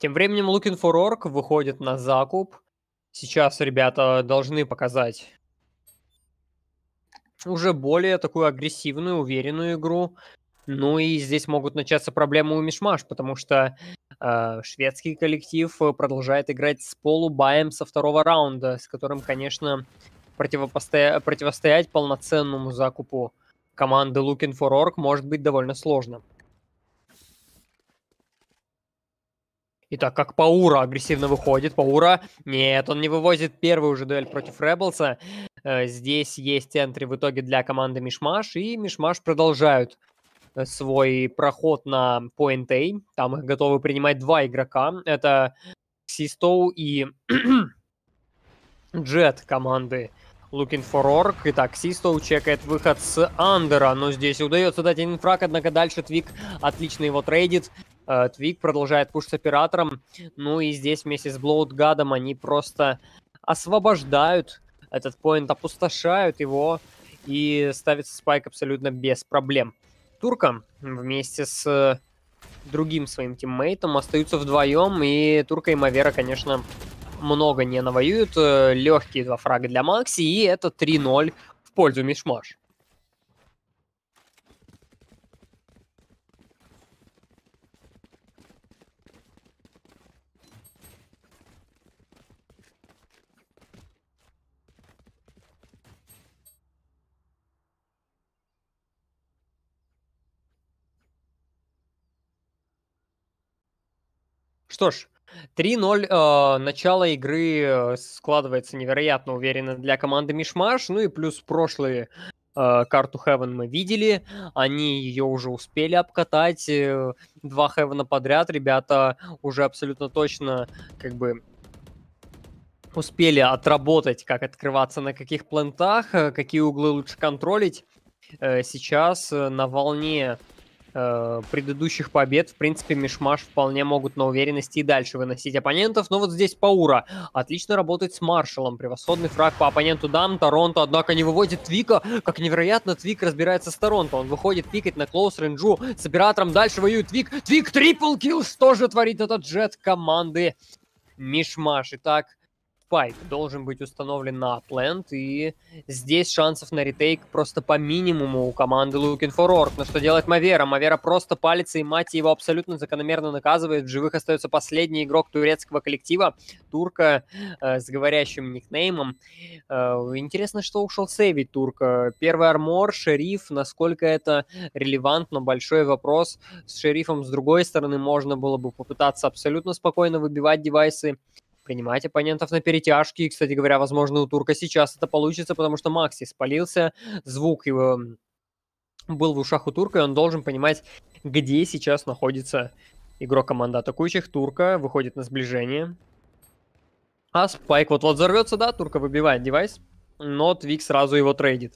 Тем временем Looking for Orc выходит на закуп. Сейчас ребята должны показать уже более такую агрессивную, уверенную игру. Ну и здесь могут начаться проблемы у Мишмаш, потому что э, шведский коллектив продолжает играть с полубаем со второго раунда, с которым, конечно, противопосто... противостоять полноценному закупу команды Looking for Org может быть довольно сложно. И так как Паура агрессивно выходит, Паура... Нет, он не вывозит первую уже дуэль против Реблса. Э, здесь есть центры в итоге для команды Мишмаш, и Мишмаш продолжают э, свой проход на Point A. Там их готовы принимать два игрока. Это Систоу и Джет команды Looking for Orc. Итак, Систоу чекает выход с Андера, но здесь удается дать один фраг, однако дальше Твик отлично его трейдит. Э, Твик продолжает пуш оператором. Ну и здесь вместе с Блоудгадом они просто освобождают этот поинт, опустошают его и ставится спайк абсолютно без проблем. Турка вместе с э, другим своим тиммейтом остаются вдвоем, и Турка и Мавера, конечно, много не навоюют. Э, Легкие два фрага для Макси, и это 3-0 в пользу Мишмаш. Что ж, 3-0. Э, начало игры э, складывается невероятно уверенно для команды Мишмаш. Ну и плюс прошлые э, карту Хевен мы видели. Они ее уже успели обкатать. Э, два Хевена подряд. Ребята уже абсолютно точно как бы успели отработать, как открываться на каких плантах, какие углы лучше контролить. Сейчас на волне Э, предыдущих побед, в принципе, Мишмаш вполне могут на уверенности и дальше выносить оппонентов. Но вот здесь Паура отлично работает с Маршалом. Превосходный фраг по оппоненту дам. Торонто, однако, не выводит Твика. Как невероятно, Твик разбирается с Торонто. Он выходит пикать на Клоус Ренджу с оператором. Дальше воюет Твик. Твик трипл килл. Что же творит этот джет команды Мишмаш? Итак, спайк должен быть установлен на плент, и здесь шансов на ретейк просто по минимуму у команды Looking for Orc. Но что делает Мавера? Мавера просто палится, и мать его абсолютно закономерно наказывает. В живых остается последний игрок турецкого коллектива, Турка, э, с говорящим никнеймом. Э, интересно, что ушел сейвить Турка. Первый армор, шериф, насколько это релевантно, большой вопрос. С шерифом, с другой стороны, можно было бы попытаться абсолютно спокойно выбивать девайсы принимать оппонентов на перетяжке. И, кстати говоря, возможно, у турка сейчас это получится, потому что Макси спалился, звук его был в ушах у турка, и он должен понимать, где сейчас находится игрок команды атакующих. Турка выходит на сближение. А Спайк вот-вот взорвется, да, Турка выбивает девайс, но Твик сразу его трейдит.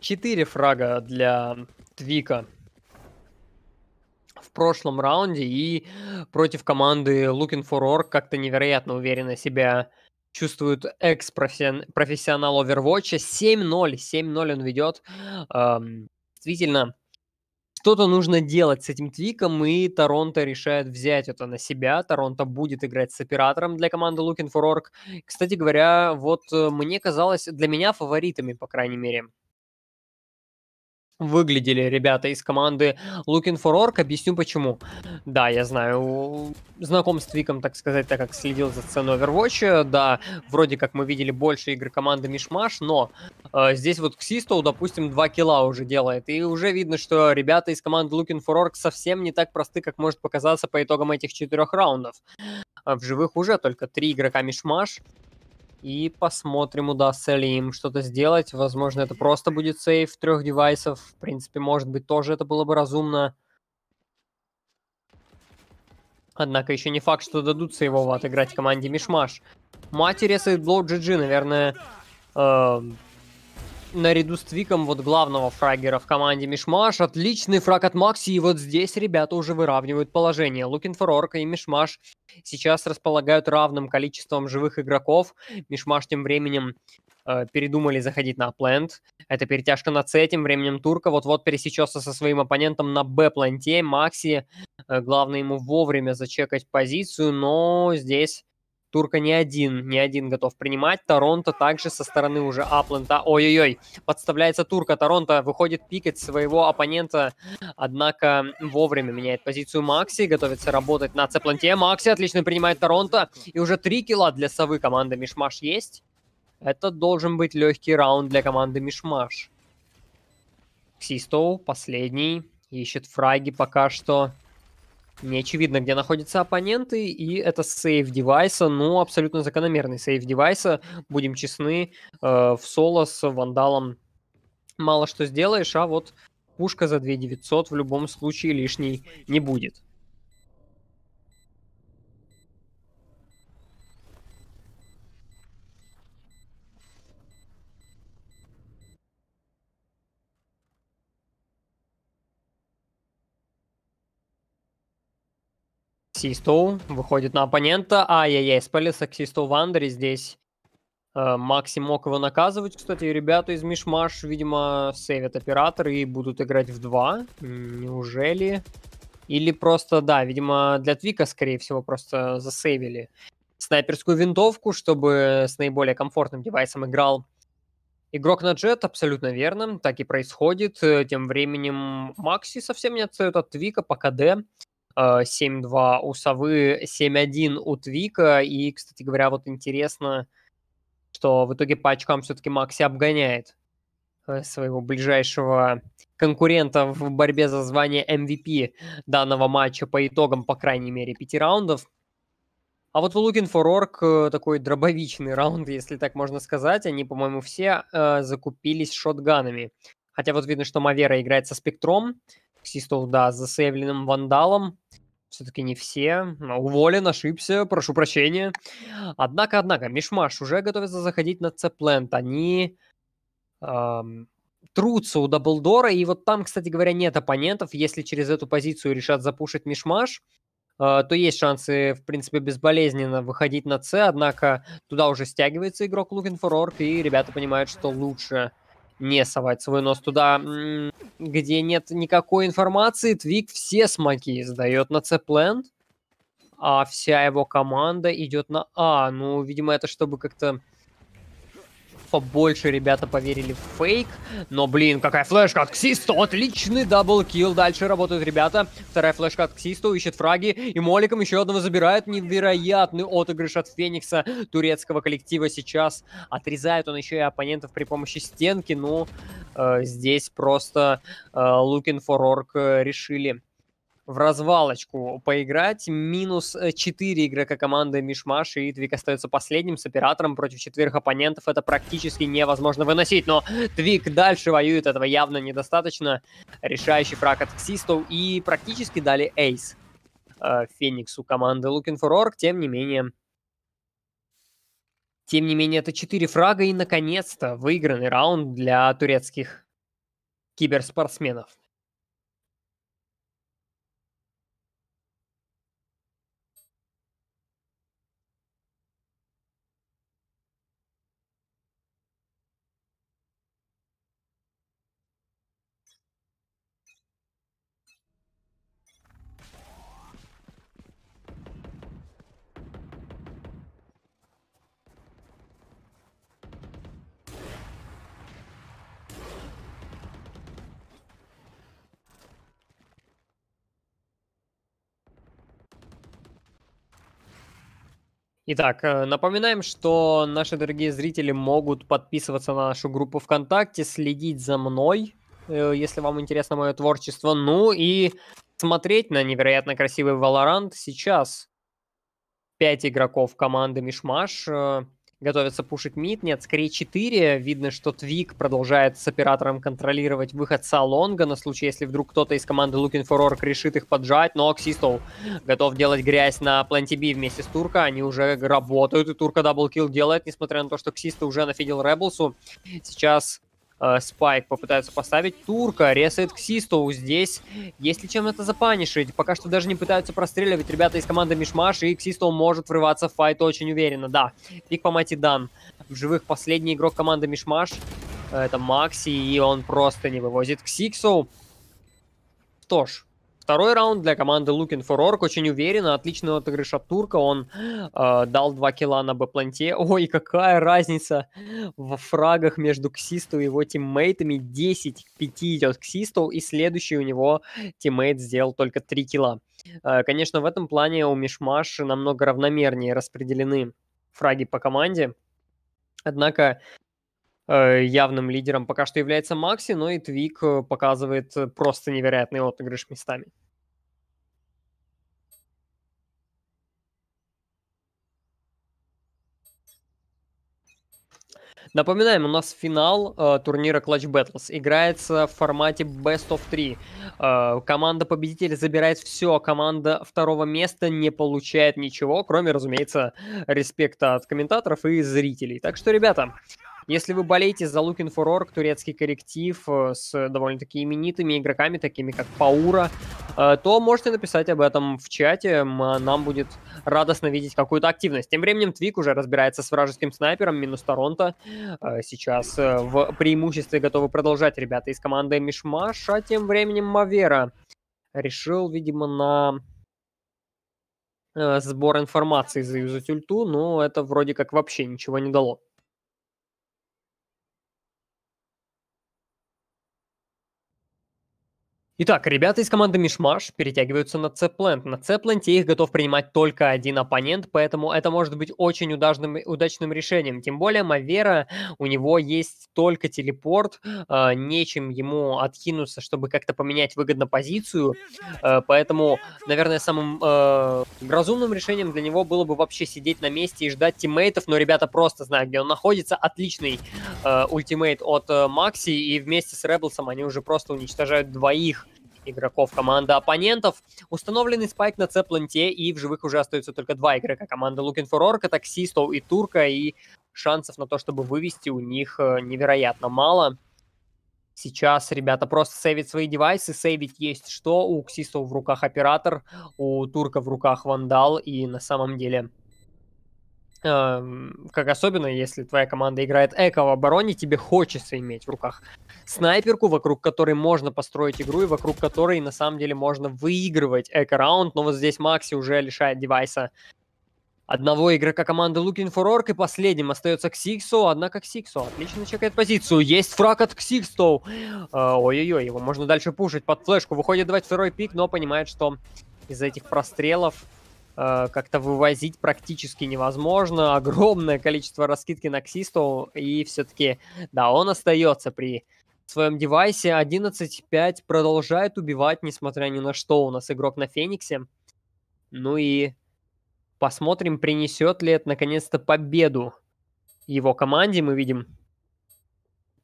Четыре фрага для Твика прошлом раунде и против команды Looking for Org как-то невероятно уверенно себя чувствует экс-профессионал Overwatch. 7-0, 7-0 он ведет. Эм, действительно, что-то нужно делать с этим твиком, и Торонто решает взять это на себя. Торонто будет играть с оператором для команды Looking for Org. Кстати говоря, вот э, мне казалось, для меня фаворитами, по крайней мере, выглядели ребята из команды Looking for Orc. Объясню почему. Да, я знаю, знаком с Твиком, так сказать, так как следил за сценой Overwatch. Да, вроде как мы видели больше игр команды Мишмаш, но э, здесь вот Ксистоу, допустим, два килла уже делает. И уже видно, что ребята из команды Looking for Orc совсем не так просты, как может показаться по итогам этих четырех раундов. А в живых уже только три игрока Мишмаш и посмотрим, удастся ли им что-то сделать. Возможно, это просто будет сейф трех девайсов. В принципе, может быть, тоже это было бы разумно. Однако еще не факт, что дадут его отыграть команде Мишмаш. Матери сейфблоу GG, наверное, э, наряду с Твиком вот главного фрагера в команде Мишмаш. Отличный фраг от Макси, и вот здесь ребята уже выравнивают положение. Лукин Орка и Мишмаш сейчас располагают равным количеством живых игроков. Мишмаш тем временем э, передумали заходить на плент. Это перетяжка на С, тем временем Турка вот-вот пересечется со своим оппонентом на Б-планте. Макси, э, главное ему вовремя зачекать позицию, но здесь Турка не один, не один готов принимать. Торонто также со стороны уже Аплента. Ой-ой-ой, подставляется Турка. Торонто выходит пикать своего оппонента, однако вовремя меняет позицию Макси, готовится работать на цепланте. Макси отлично принимает Торонто. И уже три килла для совы команды Мишмаш есть. Это должен быть легкий раунд для команды Мишмаш. Ксистоу, последний, ищет фраги пока что. Не очевидно, где находятся оппоненты, и это сейв девайса, ну, абсолютно закономерный сейв девайса. Будем честны, э, в соло с вандалом мало что сделаешь, а вот пушка за 2900 в любом случае лишней не будет. Систу выходит на оппонента. Ай-яй-яй, спалился к Систу в андере здесь. Э, Макси мог его наказывать. Кстати, ребята из Мишмаш, видимо, сейвят оператор и будут играть в 2. Неужели? Или просто, да, видимо, для Твика, скорее всего, просто засейвили снайперскую винтовку, чтобы с наиболее комфортным девайсом играл игрок на джет, абсолютно верно, так и происходит. Э, тем временем Макси совсем не отстает от Твика по КД. 7-2 а, у Совы, 7-1 у Твика. И, кстати говоря, вот интересно, что в итоге по очкам все-таки Макси обгоняет э, своего ближайшего конкурента в борьбе за звание MVP эм данного матча по итогам, по крайней мере, пяти раундов. А вот в Looking for Org э, такой дробовичный раунд, если так можно сказать. Они, по-моему, все э, закупились шотганами. Хотя вот видно, что Мавера играет со спектром, Систов, да, с засейвленным вандалом. Все-таки не все. А, уволен, ошибся, прошу прощения. Однако, однако, Мишмаш уже готовится заходить на Цеплент. Они эм, трутся у Даблдора. И вот там, кстати говоря, нет оппонентов. Если через эту позицию решат запушить Мишмаш, а, то есть шансы, в принципе, безболезненно выходить на С. Однако туда уже стягивается игрок Looking for Orc. И ребята понимают, что лучше не совать свой нос туда, где нет никакой информации. Твик все смоки сдает на Цепленд, а вся его команда идет на А. Ну, видимо, это чтобы как-то Альфа типа, больше ребята поверили в фейк. Но, блин, какая флешка от Ксисто. Отличный даблкил. Дальше работают ребята. Вторая флешка от Ксисто. Ищет фраги. И Моликом еще одного забирает. Невероятный отыгрыш от Феникса турецкого коллектива сейчас. Отрезает он еще и оппонентов при помощи стенки. Ну, э, здесь просто э, Looking for Orc э, решили в развалочку поиграть. Минус 4 э, игрока команды Мишмаш, и Твик остается последним с оператором против четверых оппонентов. Это практически невозможно выносить, но Твик дальше воюет, этого явно недостаточно. Решающий фраг от Ксистов и практически дали эйс э, Фениксу команды Looking for Org, тем не менее... Тем не менее, это 4 фрага и, наконец-то, выигранный раунд для турецких киберспортсменов. Итак, э, напоминаем, что наши дорогие зрители могут подписываться на нашу группу ВКонтакте, следить за мной, э, если вам интересно мое творчество, ну и смотреть на невероятно красивый Valorant сейчас. Пять игроков команды Мишмаш готовятся пушить мид. Нет, скорее 4. Видно, что Твик продолжает с оператором контролировать выход Салонга на случай, если вдруг кто-то из команды Looking for Orc решит их поджать. Но Оксистол готов делать грязь на планте B вместе с Турка. Они уже работают, и Турка даблкил делает, несмотря на то, что Ксиста уже нафидел Реблсу. Сейчас Э, спайк попытаются поставить. Турка ресает Ксистоу здесь. Есть ли чем это запанишить? Пока что даже не пытаются простреливать ребята из команды Мишмаш, и Ксистоу может врываться в файт очень уверенно. Да, пик по мати дан. В живых последний игрок команды Мишмаш. Э, это Макси, и он просто не вывозит Ксиксу. Что ж, Второй раунд для команды Looking for Orc очень уверенно, отличный отыгрыш от Турка, он э, дал 2 килла на Б-планте. Ой, какая разница в фрагах между Ксисту и его тиммейтами. 10 к 5 идет Ксисту, и следующий у него тиммейт сделал только 3 килла. Э, конечно, в этом плане у Мишмаш намного равномернее распределены фраги по команде. Однако Э, явным лидером пока что является Макси, но и Твик э, показывает э, просто невероятный отыгрыш местами. Напоминаем, у нас финал э, турнира Clutch Battles играется в формате Best of 3. Э, команда победителя забирает все, а команда второго места не получает ничего, кроме, разумеется, респекта от комментаторов и зрителей. Так что, ребята, если вы болеете за Looking for Org, турецкий коллектив э, с довольно-таки именитыми игроками, такими как Паура, э, то можете написать об этом в чате. А, нам будет радостно видеть какую-то активность. Тем временем Твик уже разбирается с вражеским снайпером, минус Торонто. Э, сейчас в преимуществе готовы продолжать ребята из команды Мишмаш, а тем временем Мавера решил, видимо, на сбор информации заюзать ульту, но это вроде как вообще ничего не дало. Итак, ребята из команды Мишмаш перетягиваются на Цеплент. На Цепленте их готов принимать только один оппонент, поэтому это может быть очень удачным, удачным решением. Тем более Мавера, у него есть только телепорт, э, нечем ему откинуться, чтобы как-то поменять выгодно позицию. Э, поэтому, наверное, самым э, разумным решением для него было бы вообще сидеть на месте и ждать тиммейтов, но ребята просто знают, где он находится. Отличный э, ультимейт от э, Макси, и вместе с Реблсом они уже просто уничтожают двоих игроков команды оппонентов. Установленный спайк на с и в живых уже остаются только два игрока команды Looking for Orca, Таксистов и Турка, и шансов на то, чтобы вывести у них э, невероятно мало. Сейчас ребята просто сейвят свои девайсы, сейвить есть что, у Ксистов в руках оператор, у Турка в руках вандал, и на самом деле Эм, как особенно, если твоя команда играет эко в обороне, тебе хочется иметь в руках снайперку, вокруг которой можно построить игру и вокруг которой на самом деле можно выигрывать эко-раунд, но вот здесь Макси уже лишает девайса одного игрока команды Looking for Orc, и последним остается Ксиксо однако Ксиксо отлично чекает позицию, есть фраг от Ксиксу, э, ой-ой-ой, его можно дальше пушить под флешку, выходит давать второй пик, но понимает, что из за этих прострелов Э, как-то вывозить практически невозможно. Огромное количество раскидки на Ксисту, и все-таки, да, он остается при своем девайсе. 11.5 продолжает убивать, несмотря ни на что. У нас игрок на Фениксе. Ну и посмотрим, принесет ли это наконец-то победу его команде. Мы видим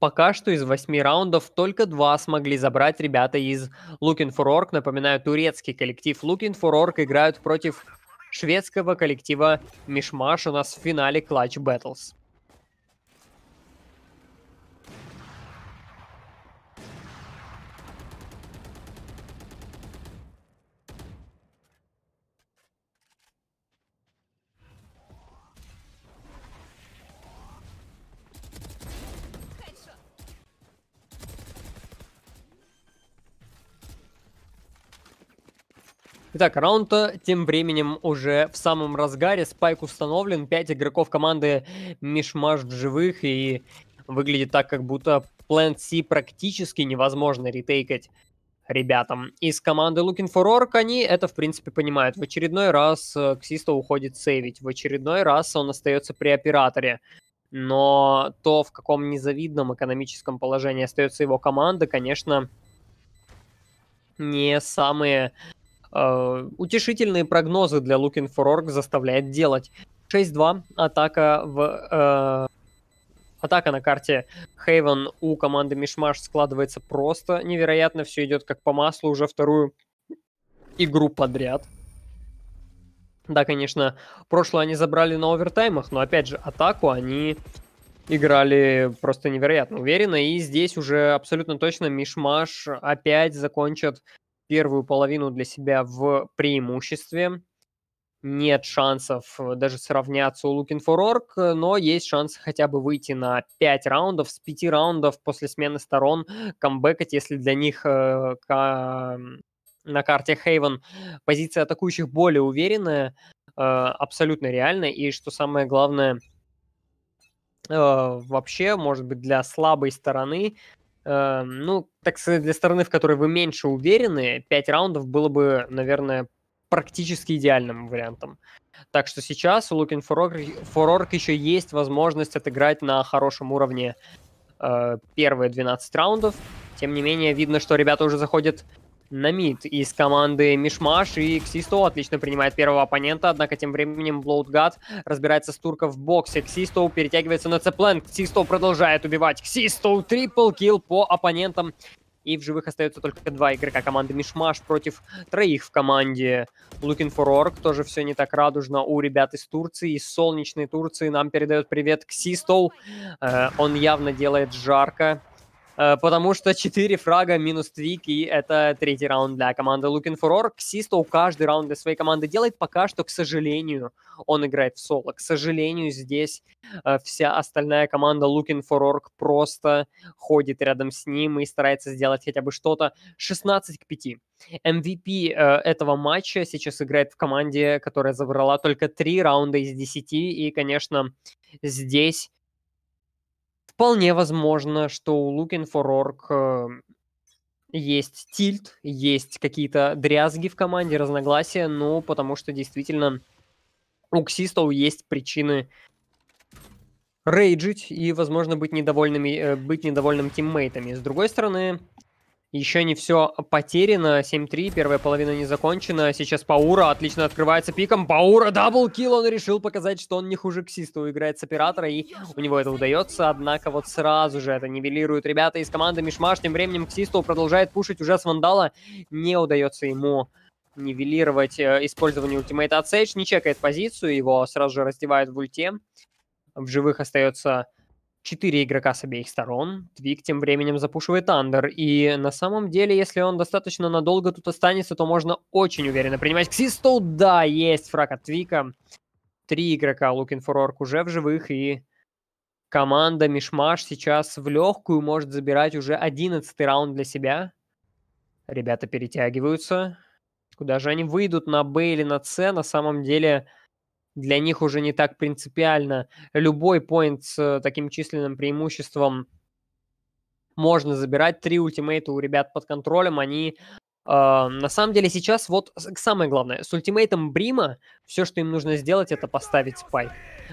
Пока что из восьми раундов только два смогли забрать ребята из Looking for Org. Напоминаю, турецкий коллектив Looking for Org играют против шведского коллектива Мишмаш у нас в финале Clutch Battles. Итак, раунд тем временем уже в самом разгаре. Спайк установлен. Пять игроков команды Мишмаш в живых. И выглядит так, как будто план C практически невозможно ретейкать ребятам. Из команды Looking for Orc они это, в принципе, понимают. В очередной раз э, Ксисто уходит сейвить. В очередной раз он остается при операторе. Но то, в каком незавидном экономическом положении остается его команда, конечно, не самые Э, утешительные прогнозы для Looking for Org заставляет делать. 6-2 атака в э, атака на карте Хейвен у команды Мишмаш складывается просто невероятно. Все идет как по маслу уже вторую игру подряд. Да, конечно, прошлое они забрали на овертаймах, но опять же, атаку они играли просто невероятно уверенно. И здесь уже абсолютно точно Мишмаш опять закончат первую половину для себя в преимуществе. Нет шансов э, даже сравняться у Looking for Org, э, но есть шанс хотя бы выйти на 5 раундов. С 5 раундов после смены сторон камбэкать, если для них э, к, на карте Хейвен позиция атакующих более уверенная, э, абсолютно реальная И что самое главное, э, вообще, может быть, для слабой стороны Э, ну, так сказать, для стороны, в которой вы меньше уверены, 5 раундов было бы, наверное, практически идеальным вариантом. Так что сейчас у Looking for Orc, for Orc еще есть возможность отыграть на хорошем уровне э, первые 12 раундов. Тем не менее, видно, что ребята уже заходят на мид из команды Мишмаш, и Ксисто отлично принимает первого оппонента, однако тем временем Блоудгад разбирается с турка в боксе, Ксисто перетягивается на цеплен, Ксисто продолжает убивать, Ксисто трипл килл по оппонентам, и в живых остается только два игрока команды Мишмаш против троих в команде Looking for Org. Тоже все не так радужно у ребят из Турции, из солнечной Турции. Нам передает привет Ксистол. Э, он явно делает жарко. Э, потому что 4 фрага минус твик и это третий раунд для команды Looking for Or. Ксистоу каждый раунд для своей команды делает, пока что, к сожалению, он играет в соло. К сожалению, здесь э, вся остальная команда Looking for Org просто ходит рядом с ним и старается сделать хотя бы что-то. 16 к 5. MVP эм э, этого матча сейчас играет в команде, которая забрала только 3 раунда из 10, и, конечно, здесь Вполне возможно, что у Looking for Orc есть тильт, есть какие-то дрязги в команде, разногласия, ну, потому что действительно у Ксистоу есть причины рейджить и, возможно, быть недовольными, э, быть недовольным тиммейтами. С другой стороны, еще не все потеряно. 7-3, первая половина не закончена. Сейчас Паура отлично открывается пиком. Паура даблкил, он решил показать, что он не хуже Ксиста. Играет с оператора, и у него это удается. Однако вот сразу же это нивелирует ребята из команды Мишмаш. Тем временем Ксисту продолжает пушить уже с Вандала. Не удается ему нивелировать э, использование ультимейта от Сейдж. Не чекает позицию, его сразу же раздевают в ульте. В живых остается четыре игрока с обеих сторон. Твик тем временем запушивает Андер. И на самом деле, если он достаточно надолго тут останется, то можно очень уверенно принимать Ксистоу. Да, есть фраг от Твика. Три игрока Looking for Orc уже в живых. И команда Мишмаш сейчас в легкую может забирать уже одиннадцатый раунд для себя. Ребята перетягиваются. Куда же они выйдут на Б или на С? На самом деле для них уже не так принципиально. Любой поинт с таким численным преимуществом можно забирать. Три ультимейта у ребят под контролем, они а, на самом деле сейчас вот самое главное, с ультимейтом Брима все, что им нужно сделать, это поставить пайп.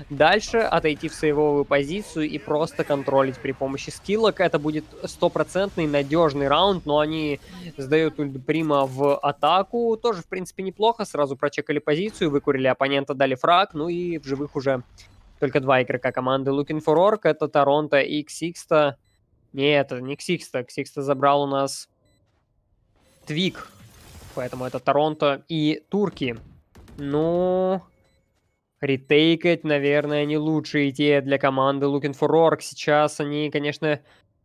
Дальше отойти в сейвовую позицию и просто контролить при помощи скиллок. Это будет стопроцентный надежный раунд, но они сдают ульт Брима в атаку. Тоже, в принципе, неплохо. Сразу прочекали позицию, выкурили оппонента, дали фраг. Ну и в живых уже только два игрока команды Looking for Orc. Это Торонто и Ксикста. Нет, это не Ксикста. Ксикста забрал у нас Твик. Поэтому это Торонто и турки. Ну... Ретейкать, наверное, не лучшая идея для команды Looking for Org. Сейчас они, конечно,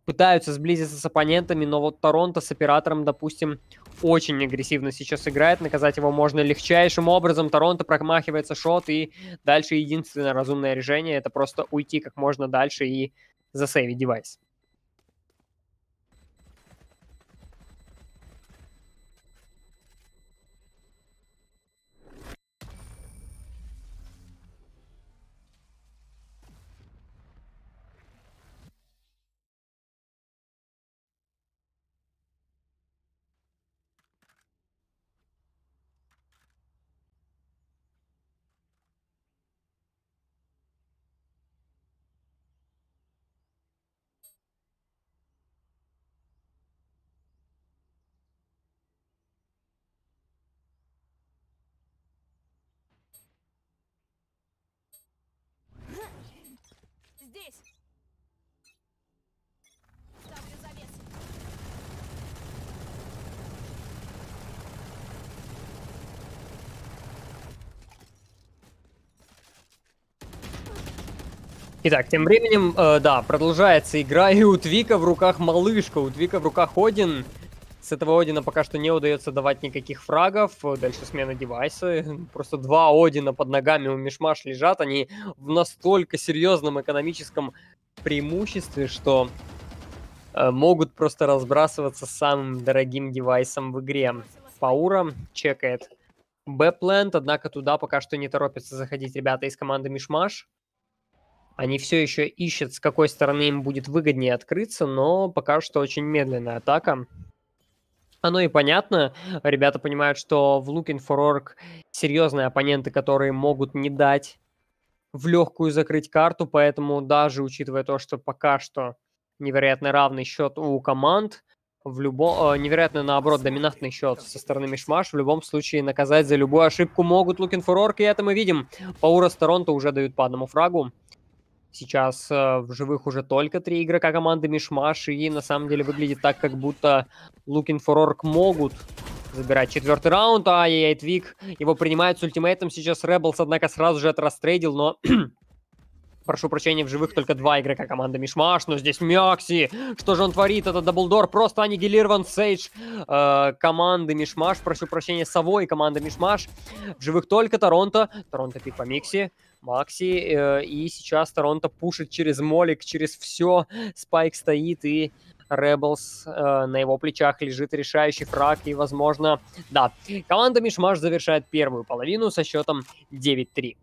пытаются сблизиться с оппонентами, но вот Торонто с оператором, допустим, очень агрессивно сейчас играет. Наказать его можно легчайшим образом. Торонто промахивается шот, и дальше единственное разумное решение — это просто уйти как можно дальше и засейвить девайс. Итак, тем временем, э, да, продолжается игра, и у Твика в руках малышка, у Твика в руках Один. С этого Одина пока что не удается давать никаких фрагов, э, дальше смена девайса, просто два Одина под ногами у Мишмаш лежат, они в настолько серьезном экономическом преимуществе, что э, могут просто разбрасываться самым дорогим девайсом в игре. Паура чекает Б-плент, однако туда пока что не торопятся заходить ребята из команды Мишмаш. Они все еще ищут, с какой стороны им будет выгоднее открыться, но пока что очень медленная атака. Оно и понятно. Ребята понимают, что в Looking for Org серьезные оппоненты, которые могут не дать в легкую закрыть карту, поэтому даже учитывая то, что пока что невероятно равный счет у команд, в любом э, невероятно наоборот доминантный счет со стороны Мишмаш. В любом случае наказать за любую ошибку могут Looking for Orc, и это мы видим. Паура с Торонто уже дают по одному фрагу. Сейчас э, в живых уже только три игрока команды Мишмаш, и на самом деле выглядит так, как будто Looking for Orc могут забирать четвертый раунд, а яй Твик его принимает с ультимейтом, сейчас Rebels, однако, сразу же это растрейдил, но... Прошу прощения, в живых только два игрока команды Мишмаш, но здесь Мякси. Что же он творит? Это Даблдор, просто аннигилирован Сейдж э, команды Мишмаш. Прошу прощения, Совой команды Мишмаш. В живых только Торонто. Торонто пик по Микси. Макси. Э, и сейчас Торонто пушит через Молик, через все. Спайк стоит и Rebels. Э, на его плечах лежит решающий фраг и, возможно, да. Команда Мишмаш завершает первую половину со счетом 9-3.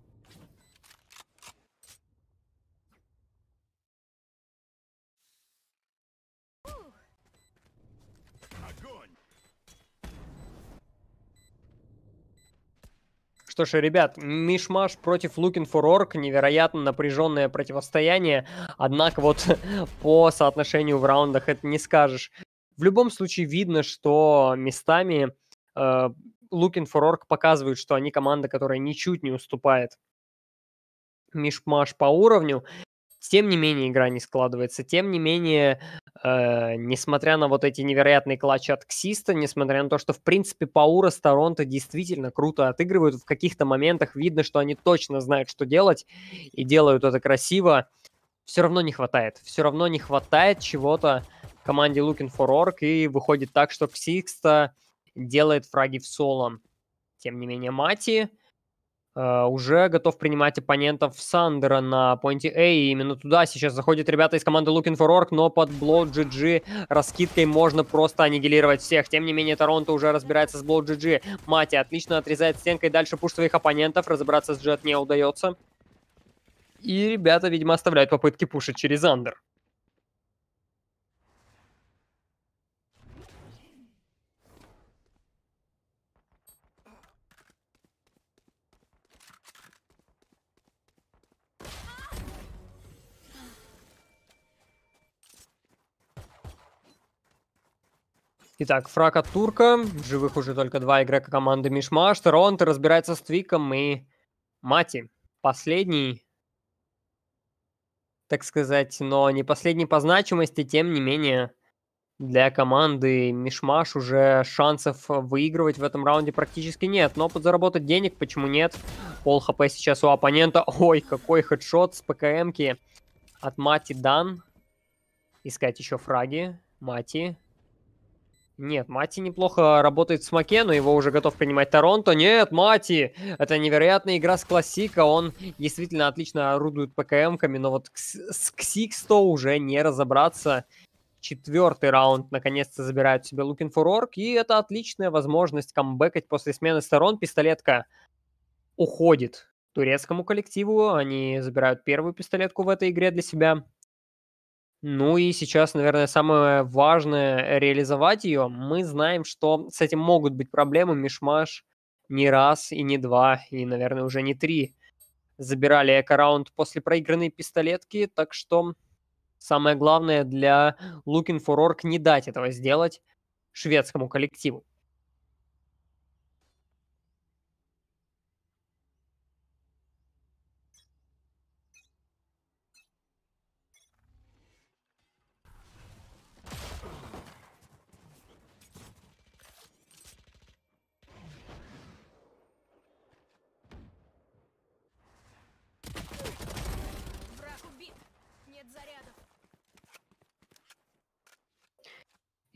Что ж, ребят, Мишмаш против Looking for Orc, невероятно напряженное противостояние, однако вот по соотношению в раундах это не скажешь. В любом случае видно, что местами э, Looking for Orc показывают, что они команда, которая ничуть не уступает Мишмаш по уровню. Тем не менее игра не складывается, тем не менее Э, несмотря на вот эти невероятные клатчи от Ксиста, несмотря на то, что, в принципе, Паура с Торонто действительно круто отыгрывают, в каких-то моментах видно, что они точно знают, что делать, и делают это красиво, все равно не хватает. Все равно не хватает чего-то команде Looking for Org, и выходит так, что Ксиста делает фраги в соло. Тем не менее, Мати Э, уже готов принимать оппонентов Сандера на поинте A. И именно туда сейчас заходят ребята из команды Looking for Orc, но под Blow GG раскидкой можно просто аннигилировать всех. Тем не менее, Торонто уже разбирается с Blow GG. Мати отлично отрезает стенкой дальше пуш своих оппонентов. Разобраться с Джет не удается. И ребята, видимо, оставляют попытки пушить через Андер. Итак, фраг от Турка. В живых уже только два игрока команды Мишмаш. Торонто разбирается с Твиком и Мати. Последний, так сказать, но не последний по значимости, тем не менее, для команды Мишмаш уже шансов выигрывать в этом раунде практически нет. Но подзаработать денег почему нет? Пол хп сейчас у оппонента. Ой, какой хедшот с ПКМки от Мати Дан. Искать еще фраги. Мати. Нет, Мати неплохо работает с Маке, но его уже готов принимать Торонто. Нет, Мати! Это невероятная игра с классика. Он действительно отлично орудует ПКМками, но вот с Ксиксто уже не разобраться. Четвертый раунд наконец-то забирают себе Looking for Orc. И это отличная возможность камбэкать после смены сторон. Пистолетка уходит турецкому коллективу. Они забирают первую пистолетку в этой игре для себя. Ну и сейчас, наверное, самое важное реализовать ее. Мы знаем, что с этим могут быть проблемы. Мишмаш не раз и не два, и, наверное, уже не три забирали эко-раунд после проигранной пистолетки, так что самое главное для Looking for Org не дать этого сделать шведскому коллективу.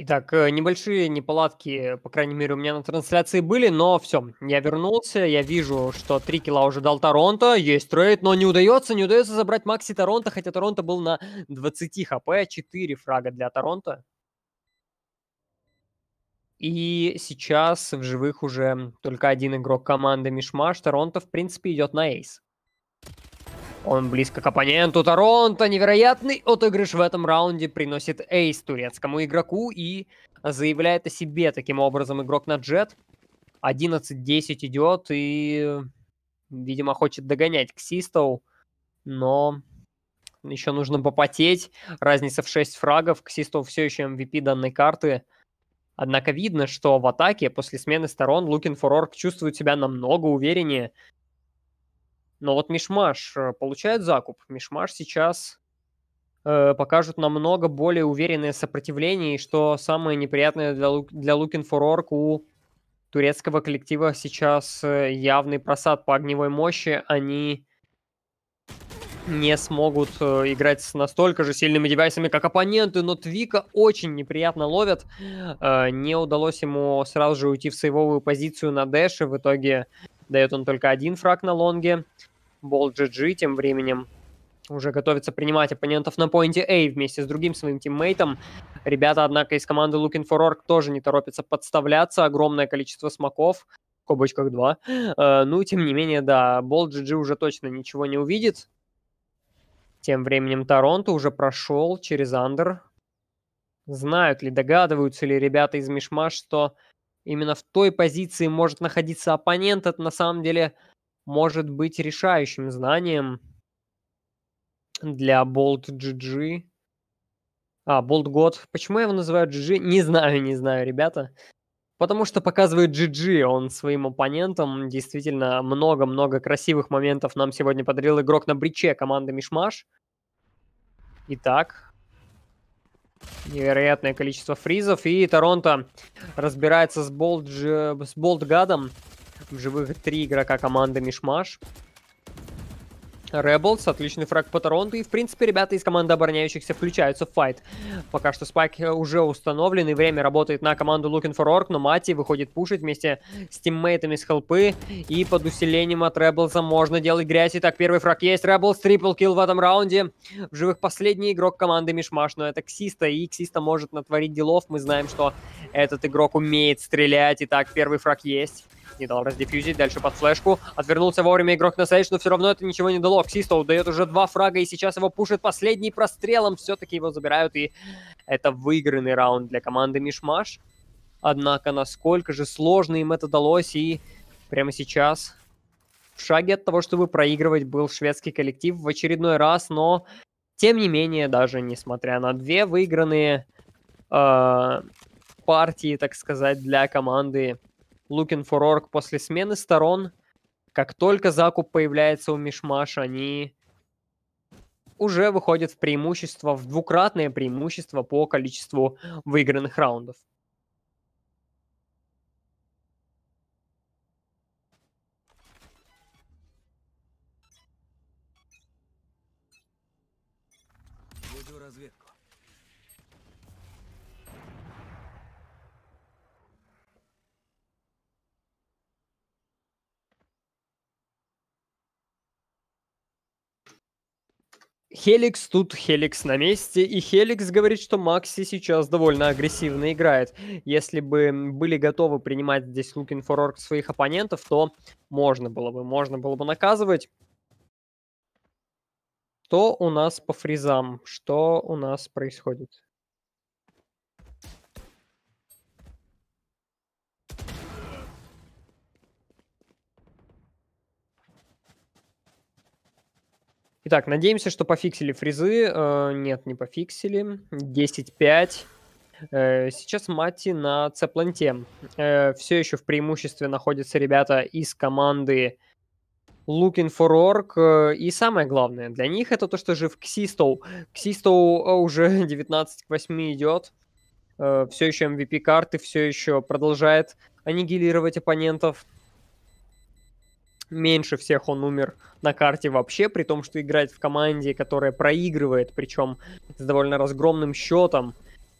Итак, э, небольшие неполадки, по крайней мере, у меня на трансляции были, но все, я вернулся, я вижу, что 3 кила уже дал Торонто, есть трейд, но не удается, не удается забрать Макси Торонто, хотя Торонто был на 20 хп, 4 фрага для Торонто. И сейчас в живых уже только один игрок команды Мишмаш, Торонто, в принципе, идет на эйс. Он близко к оппоненту Торонто. Невероятный отыгрыш в этом раунде приносит эйс турецкому игроку и заявляет о себе таким образом игрок на джет. 11-10 идет и, видимо, хочет догонять Ксистоу, но еще нужно попотеть. Разница в 6 фрагов. Ксистоу все еще MVP эм данной карты. Однако видно, что в атаке после смены сторон Лукин Фурорг чувствует себя намного увереннее. Но вот Мишмаш э, получает закуп. Мишмаш сейчас э, покажут намного более уверенное сопротивление, и что самое неприятное для, для Looking for Orc у турецкого коллектива сейчас э, явный просад по огневой мощи. Они не смогут э, играть с настолько же сильными девайсами, как оппоненты, но Твика очень неприятно ловят. Не удалось ему сразу же уйти в сейвовую позицию на дэше, в итоге дает он только один фраг на лонге. Бол GG тем временем уже готовится принимать оппонентов на поинте A вместе с другим своим тиммейтом. Ребята, однако, из команды Looking for Org тоже не торопятся подставляться. Огромное количество смоков, в кобочках 2. Э, ну, тем не менее, да, Бол GG уже точно ничего не увидит. Тем временем Торонто уже прошел через Андер. Знают ли, догадываются ли ребята из Мишмаш, что именно в той позиции может находиться оппонент. Это на самом деле может быть решающим знанием для Bolt GG. А, Bolt God. Почему я его называю GG? Не знаю, не знаю, ребята. Потому что показывает GG, он своим оппонентам действительно много-много красивых моментов нам сегодня подарил игрок на бриче команды Мишмаш. Итак, невероятное количество фризов, и Торонто разбирается с Болт, с Болт Гадом. В живых три игрока команды Мишмаш. Rebels, отличный фраг по Торонту, и в принципе ребята из команды обороняющихся включаются в файт. Пока что спайк э, уже установлен, и время работает на команду Looking for Orc, но Мати выходит пушить вместе с тиммейтами с хелпы, и под усилением от Rebelsа можно делать грязь. Итак, первый фраг есть, Rebels, трипл килл в этом раунде. В живых последний игрок команды Мишмаш, но это Ксиста, и Ксиста может натворить делов, мы знаем, что этот игрок умеет стрелять. Итак, первый фраг есть. Не дал раздефьюзить, дальше под флешку. Отвернулся вовремя игрок на сейдж, но все равно это ничего не дало. Ксисто удает уже два фрага, и сейчас его пушит последний прострелом. Все-таки его забирают, и это выигранный раунд для команды Мишмаш. Однако, насколько же сложно им это далось, и прямо сейчас в шаге от того, чтобы проигрывать, был шведский коллектив в очередной раз, но, тем не менее, даже несмотря на две выигранные э, партии, так сказать, для команды Looking for Org после смены сторон. Как только закуп появляется у Мишмаш, они уже выходят в преимущество, в двукратное преимущество по количеству выигранных раундов. Хеликс тут Хеликс на месте, и Хеликс говорит, что Макси сейчас довольно агрессивно играет. Если бы были готовы принимать здесь Looking for Orc своих оппонентов, то можно было бы, можно было бы наказывать. Что у нас по фризам? Что у нас происходит? Итак, надеемся, что пофиксили фрезы. Э, нет, не пофиксили. 10-5. Э, сейчас Мати на Цепланте. Э, все еще в преимуществе находятся ребята из команды Looking for Org. Э, и самое главное для них это то, что жив Ксистоу. Ксистоу э, уже 19 к 8 идет. Э, все еще MVP карты, все еще продолжает аннигилировать оппонентов меньше всех он умер на карте вообще, при том, что играет в команде, которая проигрывает, причем с довольно разгромным счетом.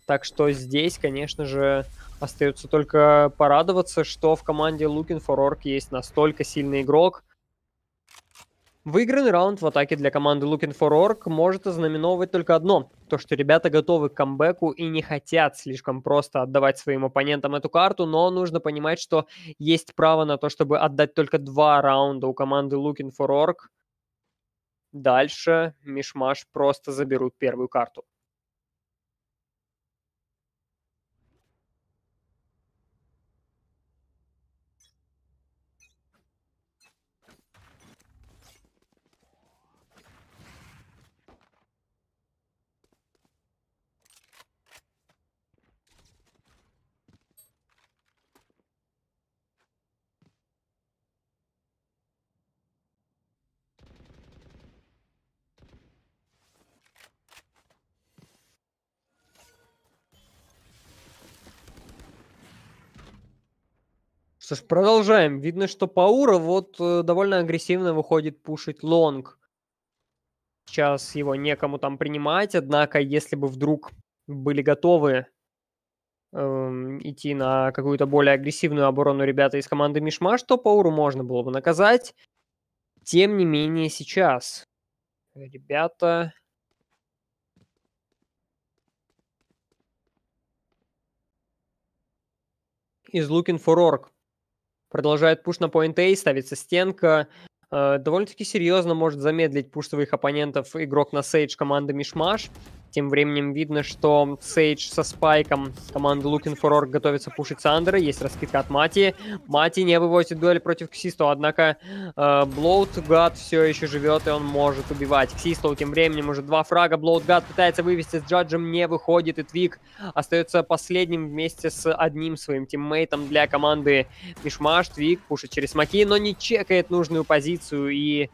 Так что здесь, конечно же, остается только порадоваться, что в команде Looking for Orc есть настолько сильный игрок, Выигранный раунд в атаке для команды Looking for Org может ознаменовывать только одно – то, что ребята готовы к камбэку и не хотят слишком просто отдавать своим оппонентам эту карту, но нужно понимать, что есть право на то, чтобы отдать только два раунда у команды Looking for Org. Дальше Мишмаш просто заберут первую карту. Что продолжаем. Видно, что Паура вот э, довольно агрессивно выходит пушить лонг. Сейчас его некому там принимать, однако, если бы вдруг были готовы эм, идти на какую-то более агрессивную оборону ребята из команды Мишмаш, то Пауру можно было бы наказать. Тем не менее, сейчас ребята из Looking for Org Продолжает пуш на point A, ставится стенка. Э, довольно-таки серьезно может замедлить пуш своих оппонентов игрок на сейдж команды Мишмаш. Тем временем видно, что Сейдж со Спайком, команда Looking for Org готовится пушить Сандера, есть раскидка от Мати. Мати не вывозит дуэль против Ксисто, однако э, Блоутгад все еще живет и он может убивать. Ксисто тем временем уже два фрага, Блоутгад пытается вывести с Джаджем, не выходит, и Твик остается последним вместе с одним своим тиммейтом для команды Мишмаш. Твик пушит через маки, но не чекает нужную позицию и...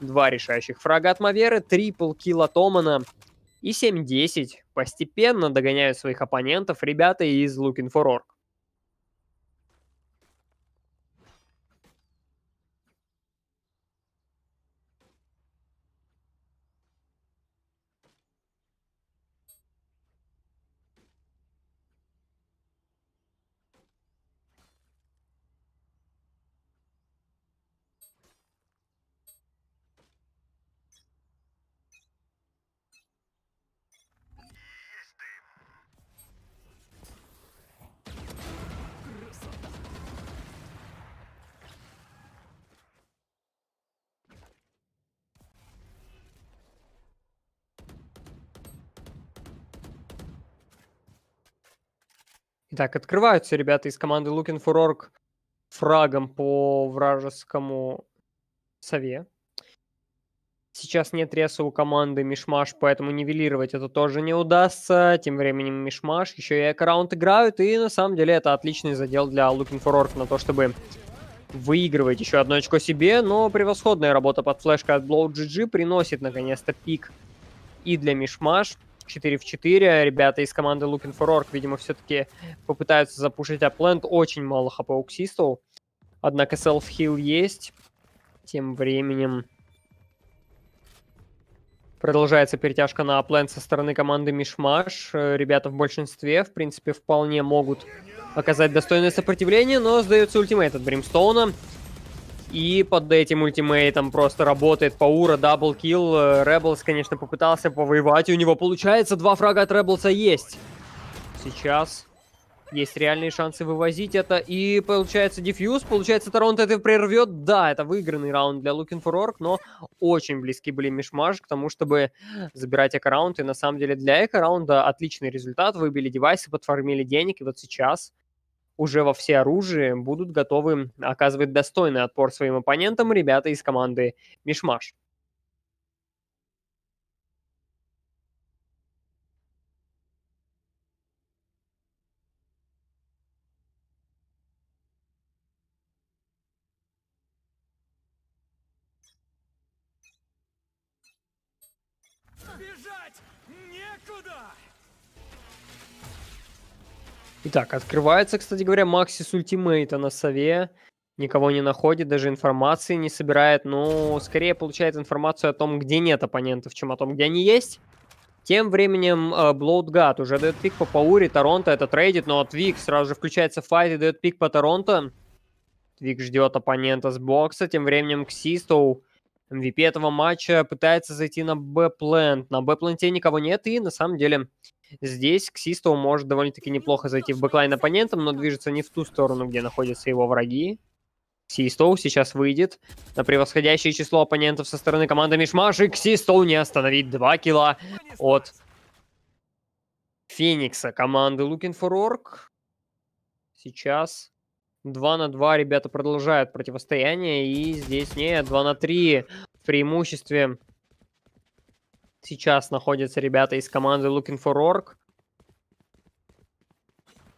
Два решающих фрага от Маверы, трипл килл от Омана и 7-10 постепенно догоняют своих оппонентов ребята из Looking for Org. Так открываются ребята из команды Looking for Org фрагом по вражескому сове. Сейчас нет реса у команды Мишмаш, поэтому нивелировать это тоже не удастся. Тем временем Мишмаш еще и эко играют, и на самом деле это отличный задел для Looking for Org на то, чтобы выигрывать еще одно очко себе, но превосходная работа под флешкой от Blow GG приносит наконец-то пик и для Мишмаш. 4 в 4. Ребята из команды Looking for Orc, видимо, все-таки попытаются запушить аплент. Очень мало хп уксистов. Однако селф-хил есть. Тем временем продолжается перетяжка на аплент со стороны команды Мишмаш. Ребята в большинстве, в принципе, вполне могут оказать достойное сопротивление, но сдается ультимейт от Бримстоуна и под этим ультимейтом просто работает Паура, килл, э, Rebels, конечно, попытался повоевать, и у него получается два фрага от Rebels'а есть. Сейчас есть реальные шансы вывозить это, и получается дефьюз, получается Торонто это прервет. Да, это выигранный раунд для Looking for Orc, но очень близки были Мишмаш к тому, чтобы забирать эко-раунд, и на самом деле для эко-раунда отличный результат, выбили девайсы, подформили денег, и вот сейчас уже во все оружие будут готовы оказывать достойный отпор своим оппонентам ребята из команды Мишмаш. Бежать некуда! Итак, открывается, кстати говоря, максис ультимейта на сове. Никого не находит, даже информации не собирает. Но ну, скорее получает информацию о том, где нет оппонентов, чем о том, где они есть. Тем временем Блоудгад э, уже дает пик по Паури, Торонто это трейдит, но Твик сразу же включается в файт и дает пик по Торонто. Твик ждет оппонента с бокса, тем временем Ксистоу MVP этого матча пытается зайти на б На б никого нет, и на самом деле здесь Ксистов может довольно-таки неплохо зайти в бэклайн оппонентом, но движется не в ту сторону, где находятся его враги. Ксистоу сейчас выйдет на превосходящее число оппонентов со стороны команды Мишмаш, и Ксистоу не остановит 2 кило от Феникса команды Looking for Orc. Сейчас 2 на 2 ребята продолжают противостояние. И здесь нет, 2 на 3 в преимуществе. Сейчас находятся ребята из команды Looking for Org.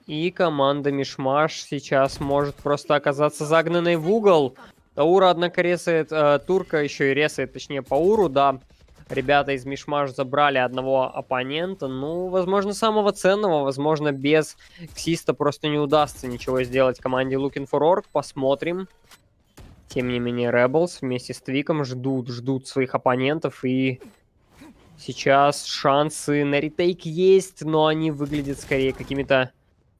И команда Мишмаш сейчас может просто оказаться загнанной в угол. Таура, однако, резает, э, Турка еще и резает, точнее, Пауру, да. Ребята из Мишмаш забрали одного оппонента. Ну, возможно, самого ценного. Возможно, без Ксиста просто не удастся ничего сделать команде Looking for Org. Посмотрим. Тем не менее, Rebels вместе с Твиком ждут, ждут своих оппонентов. И сейчас шансы на ретейк есть, но они выглядят скорее какими-то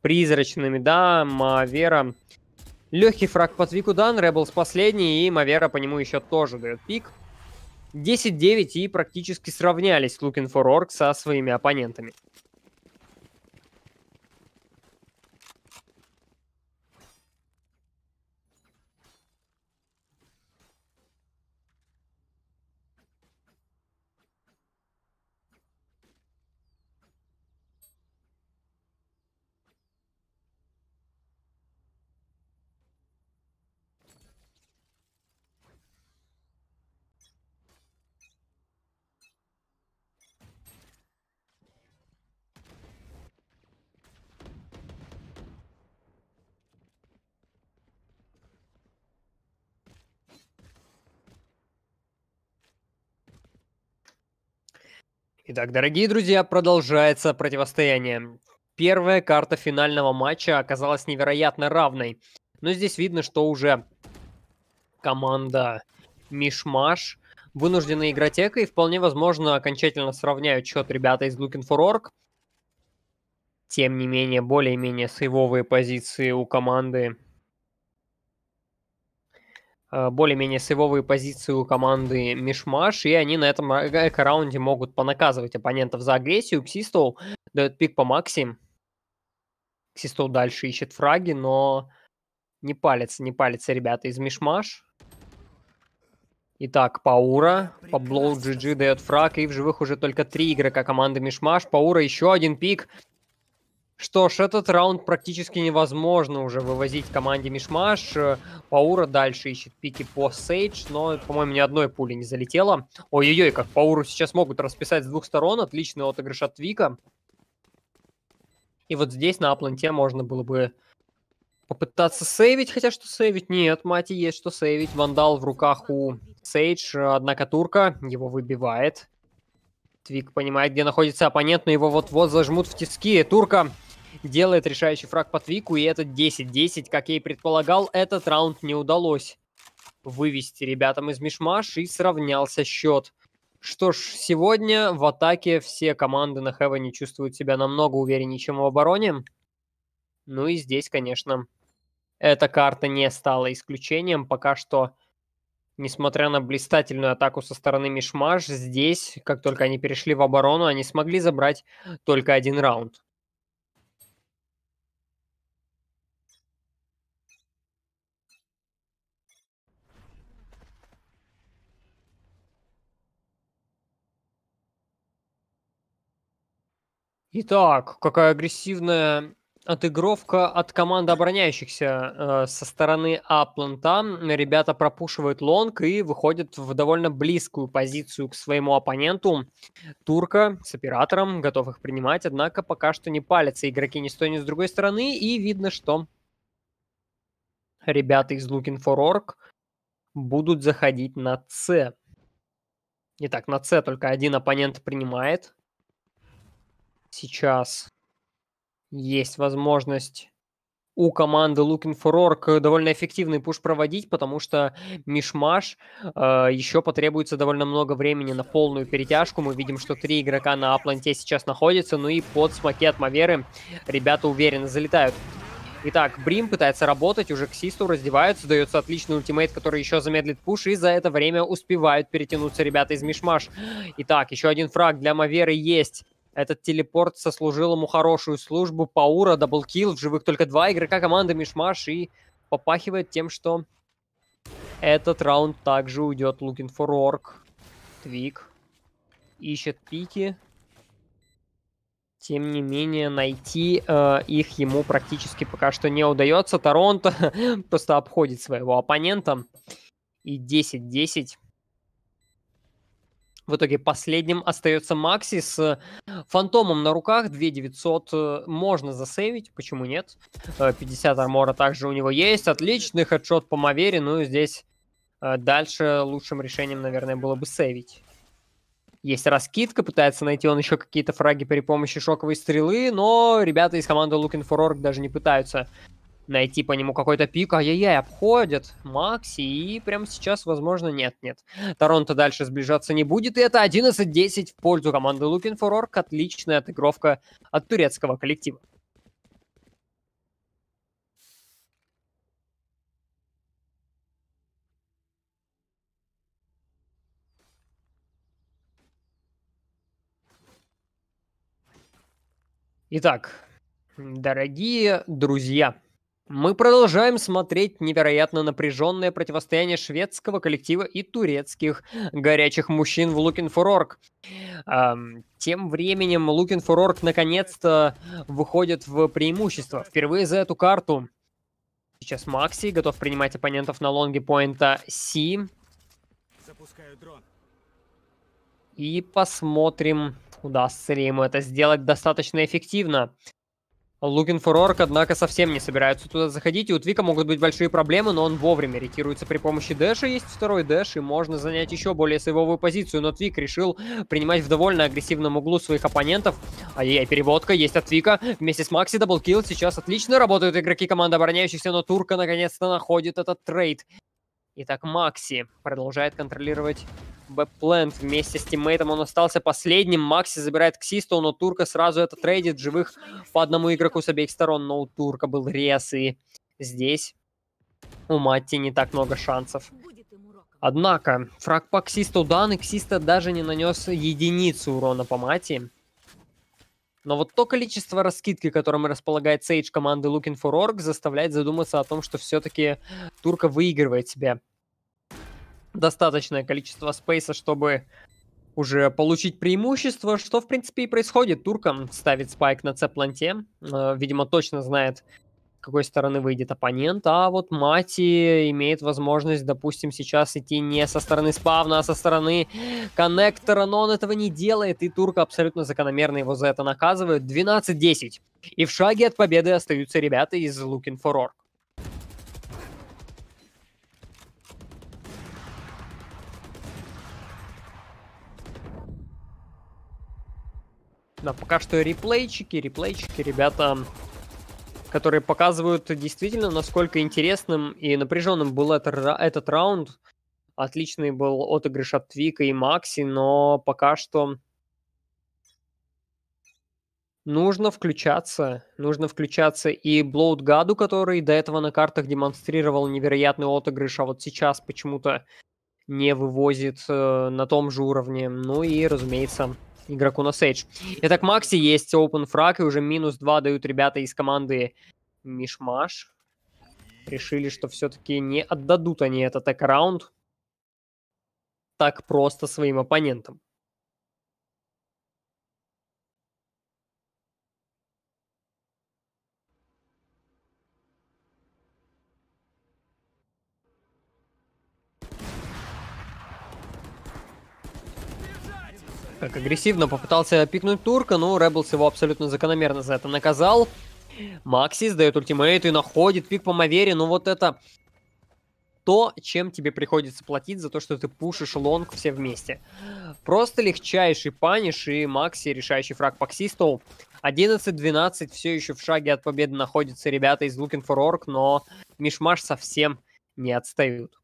призрачными. Да, Мавера... Легкий фраг по Твику дан, Rebels последний, и Мавера по нему еще тоже дает пик. 10-9 и практически сравнялись Looking for Org со своими оппонентами. Итак, дорогие друзья, продолжается противостояние. Первая карта финального матча оказалась невероятно равной. Но здесь видно, что уже команда Мишмаш вынуждена играть эко, и вполне возможно окончательно сравняют счет ребята из Looking for Org. Тем не менее, более-менее сейвовые позиции у команды Э, более-менее сейвовые позиции у команды Мишмаш, и они на этом э, эко-раунде могут понаказывать оппонентов за агрессию. Ксистоу дает пик по Макси. Ксистоу дальше ищет фраги, но не палится не палится ребята из Мишмаш. Итак, Паура, по Паблоу GG дает фраг, и в живых уже только три игрока команды Мишмаш. Паура еще один пик, что ж, этот раунд практически невозможно уже вывозить команде Мишмаш. Паура дальше ищет пики по Сейдж, но, по-моему, ни одной пули не залетело. Ой-ой-ой, как Пауру сейчас могут расписать с двух сторон. Отличный отыгрыш от Вика. И вот здесь на Апланте можно было бы попытаться сейвить, хотя что сейвить? Нет, мать есть что сейвить. Вандал в руках у Сейдж, однако турка его выбивает. Твик понимает, где находится оппонент, но его вот-вот зажмут в тиски. Турка делает решающий фраг по Твику, и это 10-10. Как я и предполагал, этот раунд не удалось вывести ребятам из Мишмаш и сравнялся счет. Что ж, сегодня в атаке все команды на Хевене чувствуют себя намного увереннее, чем в обороне. Ну и здесь, конечно, эта карта не стала исключением. Пока что несмотря на блистательную атаку со стороны Мишмаш, здесь, как только они перешли в оборону, они смогли забрать только один раунд. Итак, какая агрессивная отыгровка от команды обороняющихся э, со стороны Апланта, Ребята пропушивают лонг и выходят в довольно близкую позицию к своему оппоненту. Турка с оператором готов их принимать, однако пока что не палятся игроки ни с той, ни с другой стороны. И видно, что ребята из Looking for Org будут заходить на С. Итак, на С только один оппонент принимает. Сейчас есть возможность у команды Looking for Org довольно эффективный пуш проводить, потому что Мишмаш э, еще потребуется довольно много времени на полную перетяжку. Мы видим, что три игрока на Апланте сейчас находятся, ну и под смоки от Маверы ребята уверенно залетают. Итак, Брим пытается работать, уже к Систу раздеваются, дается отличный ультимейт, который еще замедлит пуш, и за это время успевают перетянуться ребята из Мишмаш. Итак, еще один фраг для Маверы есть. Этот телепорт сослужил ему хорошую службу. Паура, даблкил, в живых только два игрока команды Мишмаш и попахивает тем, что этот раунд также уйдет Looking for Orc. Твик ищет пики. Тем не менее, найти э, их ему практически пока что не удается. Торонто просто обходит своего оппонента. И 10-10 в итоге последним остается Макси с э, фантомом на руках. 2900 э, можно засейвить, почему нет? 50 э, армора также у него есть. Отличный хедшот по Мавере. Ну, и здесь дальше лучшим решением, наверное, было бы сейвить. Есть раскидка, пытается найти он еще какие-то фраги при помощи шоковой стрелы, но ребята из команды Looking for Org даже не пытаются найти по нему какой-то пик. Ай-яй-яй, обходят Макси. И прямо сейчас, возможно, нет, нет. Торонто дальше сближаться не будет. И это 11-10 в пользу команды Looking for Orc. Отличная отыгровка от турецкого коллектива. Итак, дорогие друзья, мы продолжаем смотреть невероятно напряженное противостояние шведского коллектива и турецких горячих мужчин в Looking for Org. Тем временем Looking for Org наконец-то выходит в преимущество. Впервые за эту карту сейчас Макси готов принимать оппонентов на лонге поинта Си. И посмотрим, удастся ли ему это сделать достаточно эффективно. Лукин Фурорк, однако, совсем не собираются туда заходить, и у Твика могут быть большие проблемы, но он вовремя ретируется при помощи дэша, есть второй дэш, и можно занять еще более сейвовую позицию, но Твик решил принимать в довольно агрессивном углу своих оппонентов. Ай-яй, переводка есть от Твика, вместе с Макси даблкил, сейчас отлично работают игроки команды обороняющихся, но Турка наконец-то находит этот трейд. Итак, Макси продолжает контролировать Бэплент вместе с тиммейтом. Он остался последним. Макси забирает ксисту, но Турка сразу это трейдит. Живых по одному игроку с обеих сторон. Но у Турка был рез. И здесь у Матти не так много шансов. Однако, фраг по Ксисту дан, и Ксиста даже не нанес единицу урона по Мати. Но вот то количество раскидки, которым располагает Сейдж команды Looking for Org, заставляет задуматься о том, что все-таки Турка выигрывает себе достаточное количество спейса, чтобы уже получить преимущество, что, в принципе, и происходит. Туркам ставит спайк на с э, видимо, точно знает, с какой стороны выйдет оппонент, а вот Мати имеет возможность, допустим, сейчас идти не со стороны спавна, а со стороны коннектора, но он этого не делает, и Турка абсолютно закономерно его за это наказывает. 12-10. И в шаге от победы остаются ребята из Looking for Orc. Да, пока что реплейчики, реплейчики, ребята, которые показывают действительно, насколько интересным и напряженным был этот, этот раунд. Отличный был отыгрыш от Твика и Макси, но пока что нужно включаться. Нужно включаться и Блоуд Гаду, который до этого на картах демонстрировал невероятный отыгрыш, а вот сейчас почему-то не вывозит э, на том же уровне. Ну и, разумеется, игроку на сейдж. Итак, Макси есть open фраг, и уже минус 2 дают ребята из команды Мишмаш. Решили, что все-таки не отдадут они этот эк-раунд так просто своим оппонентам. как агрессивно попытался пикнуть турка, но Rebels его абсолютно закономерно за это наказал. Макси сдает ультимейт и находит пик по Мавере, но вот это то, чем тебе приходится платить за то, что ты пушишь лонг все вместе. Просто легчайший паниш и Макси, решающий фраг Паксистов. 11-12 все еще в шаге от победы находятся ребята из Looking for Orc, но Мишмаш совсем не отстают.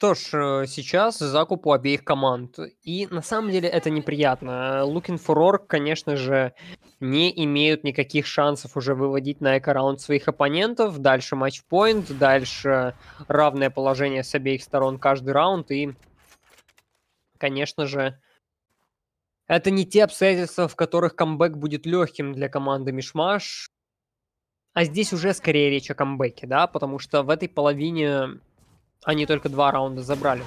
Что ж, э, сейчас закуп у обеих команд. И на самом деле это неприятно. Looking for Org, конечно же, не имеют никаких шансов уже выводить на эко-раунд своих оппонентов. Дальше матч матчпоинт, дальше равное положение с обеих сторон каждый раунд. И, конечно же, это не те обстоятельства, в которых камбэк будет легким для команды Мишмаш. А здесь уже скорее речь о камбэке, да, потому что в этой половине они только два раунда забрали.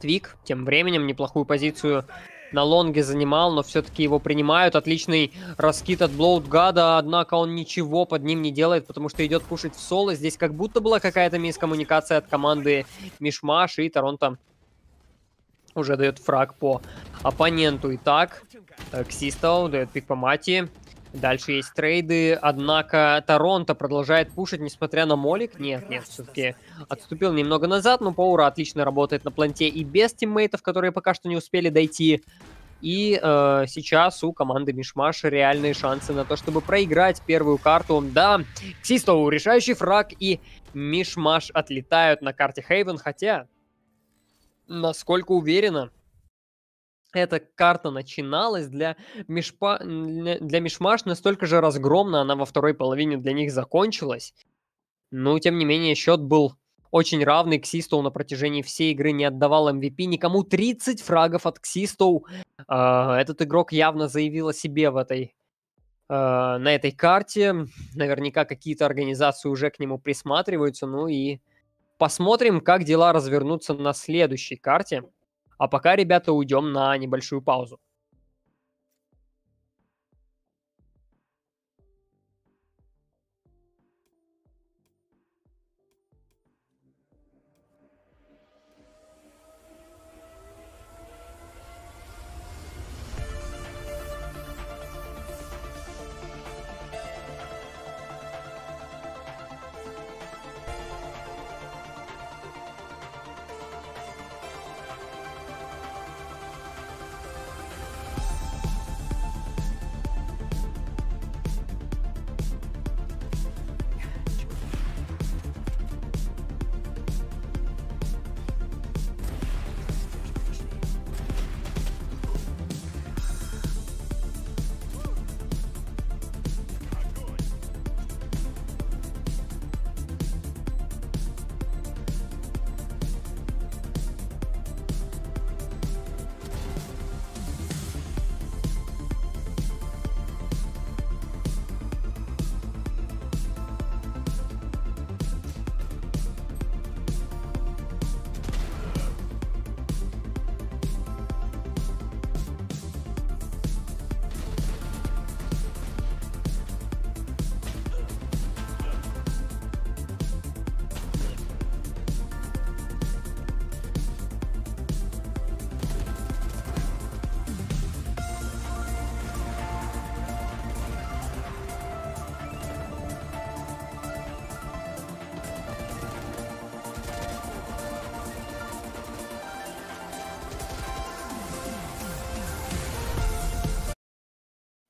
Твик тем временем неплохую позицию на лонге занимал, но все-таки его принимают. Отличный раскид от Блоудгада, однако он ничего под ним не делает, потому что идет кушать в соло. Здесь как будто была какая-то мискоммуникация от команды Мишмаш, и Торонто уже дает фраг по оппоненту. Итак, э, Ксистал дает пик по мати. Дальше есть трейды, однако Торонто продолжает пушить, несмотря на молик. Нет, нет, все-таки отступил немного назад, но Паура отлично работает на планте и без тиммейтов, которые пока что не успели дойти. И э, сейчас у команды Мишмаш реальные шансы на то, чтобы проиграть первую карту. Да, Ксистоу решающий фраг и Мишмаш отлетают на карте Хейвен, хотя, насколько уверенно, эта карта начиналась для, межпа... для Мишмаш настолько же разгромно, она во второй половине для них закончилась. Но, ну, тем не менее, счет был очень равный. Ксистоу на протяжении всей игры не отдавал MVP никому. 30 фрагов от Ксистоу. А, этот игрок явно заявил о себе в этой а, на этой карте. Наверняка какие-то организации уже к нему присматриваются. Ну и посмотрим, как дела развернутся на следующей карте. А пока, ребята, уйдем на небольшую паузу.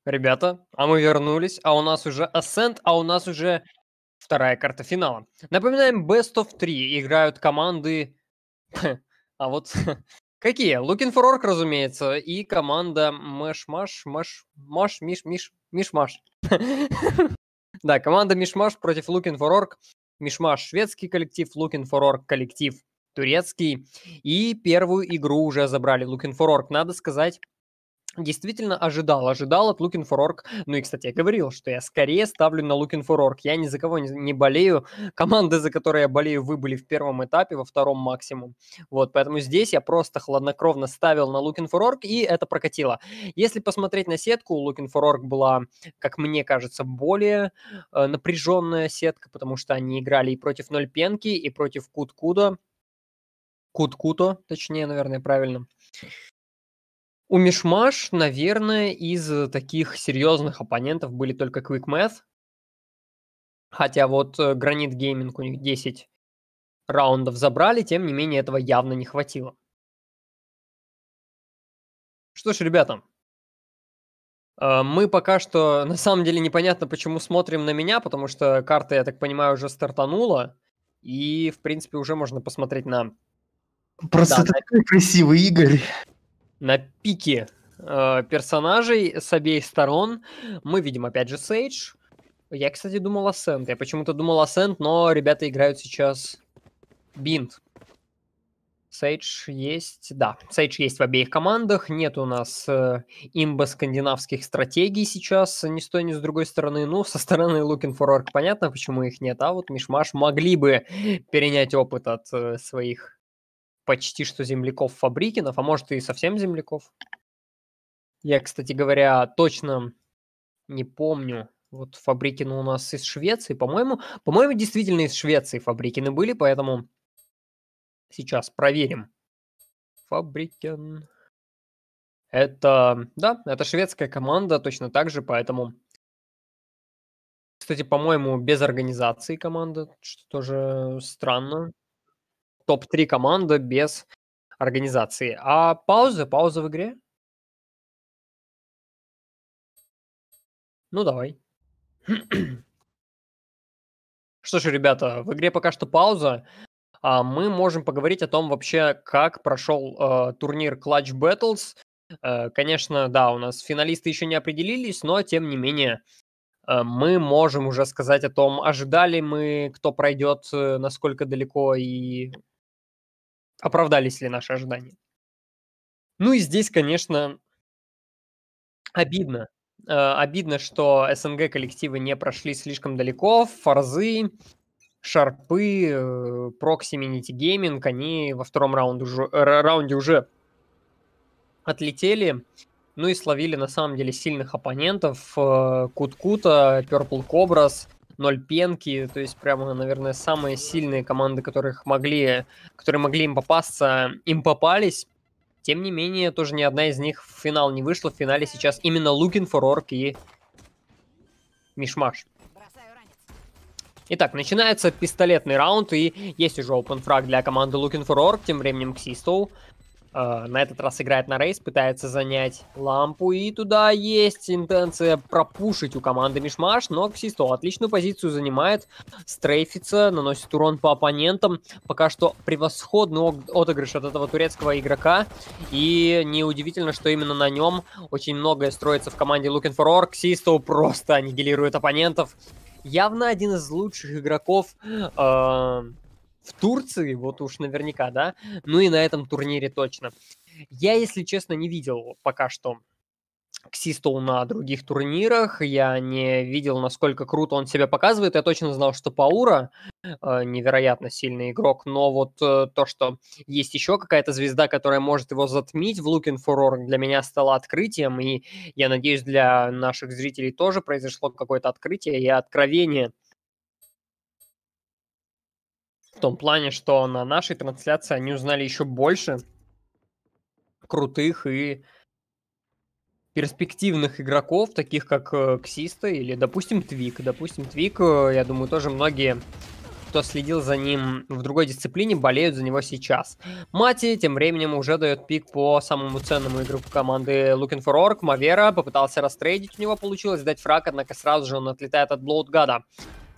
Ребята, а мы вернулись, а у нас уже Ascent, а у нас уже вторая карта финала. Напоминаем, Best of 3 играют команды... а вот какие? Looking for Orc, разумеется, и команда Mesh Mash Mash Mash Mish Mish Mish Mash. да, команда Mish Mash против Looking for Orc. Mish Mash шведский коллектив, Looking for Orc коллектив турецкий. И первую игру уже забрали Looking for Orc. Надо сказать, действительно ожидал, ожидал от Looking for Org. Ну и, кстати, я говорил, что я скорее ставлю на Looking for Org. Я ни за кого не, не болею. Команды, за которые я болею, вы были в первом этапе, во втором максимум. Вот, поэтому здесь я просто хладнокровно ставил на Looking for Org, и это прокатило. Если посмотреть на сетку, Looking for Org была, как мне кажется, более э, напряженная сетка, потому что они играли и против Ноль Пенки, и против Кут-Куда. Кут-Куто, точнее, наверное, правильно. У Мишмаш, наверное, из э, таких серьезных оппонентов были только Quick Math. Хотя вот Гранит э, Гейминг у них 10 раундов забрали, тем не менее этого явно не хватило. Что ж, ребята, э, мы пока что, на самом деле, непонятно, почему смотрим на меня, потому что карта, я так понимаю, уже стартанула, и, в принципе, уже можно посмотреть на... Просто да, такой на... красивый Игорь на пике э, персонажей с обеих сторон. Мы видим, опять же, Сейдж. Я, кстати, думал Ассент. Я почему-то думал Ассент, но ребята играют сейчас Бинт. Сейдж есть, да, Сейдж есть в обеих командах, нет у нас э, имба скандинавских стратегий сейчас ни с той, ни с другой стороны, ну, со стороны Looking for Orc понятно, почему их нет, а вот Мишмаш могли бы перенять опыт от э, своих почти что земляков Фабрикинов, а может и совсем земляков. Я, кстати говоря, точно не помню. Вот Фабрикин у нас из Швеции, по-моему. По-моему, действительно из Швеции Фабрикины были, поэтому сейчас проверим. Фабрикин. Это, да, это шведская команда точно так же, поэтому... Кстати, по-моему, без организации команда, что тоже странно топ-3 команда без организации. А пауза? Пауза в игре? Ну, давай. Что ж, ребята, в игре пока что пауза. А мы можем поговорить о том вообще, как прошел э, турнир Clutch Battles. Э, конечно, да, у нас финалисты еще не определились, но тем не менее э, мы можем уже сказать о том, ожидали мы, кто пройдет, э, насколько далеко и оправдались ли наши ожидания. Ну и здесь, конечно, обидно. А, обидно, что СНГ коллективы не прошли слишком далеко. Форзы, Шарпы, э, Прокси, Минити Гейминг, они во втором раунде уже, раунде уже отлетели. Ну и словили на самом деле сильных оппонентов. Э, Куткута, Purple Cobras, ноль пенки, то есть прямо, наверное, самые сильные команды, которых могли, которые могли им попасться, им попались. Тем не менее, тоже ни одна из них в финал не вышла. В финале сейчас именно Looking for Orc и Мишмаш. Итак, начинается пистолетный раунд, и есть уже open фраг для команды Looking for Orc, тем временем Ксистоу а, на этот раз играет на рейс, пытается занять лампу, и туда есть интенция пропушить у команды Мишмаш, но Ксисто отличную позицию занимает, стрейфится, наносит урон по оппонентам, пока что превосходный отыгрыш от этого турецкого игрока, и неудивительно, что именно на нем очень многое строится в команде Looking for Orc, Ксисто просто аннигилирует оппонентов, явно один из лучших игроков э в Турции, вот уж наверняка, да, ну и на этом турнире точно. Я, если честно, не видел пока что Ксистоу на других турнирах. Я не видел, насколько круто он себя показывает. Я точно знал, что Паура э, невероятно сильный игрок, но вот э, то, что есть еще какая-то звезда, которая может его затмить в Looking for Org, для меня стало открытием, и я надеюсь, для наших зрителей тоже произошло какое-то открытие и откровение – в том плане, что на нашей трансляции они узнали еще больше крутых и перспективных игроков, таких как э, Ксиста или, допустим, Твик. Допустим, Твик, э, я думаю, тоже многие, кто следил за ним в другой дисциплине, болеют за него сейчас. Мати тем временем уже дает пик по самому ценному игроку команды Looking for Orc. Мавера попытался растрейдить, у него получилось дать фраг, однако сразу же он отлетает от Блоудгада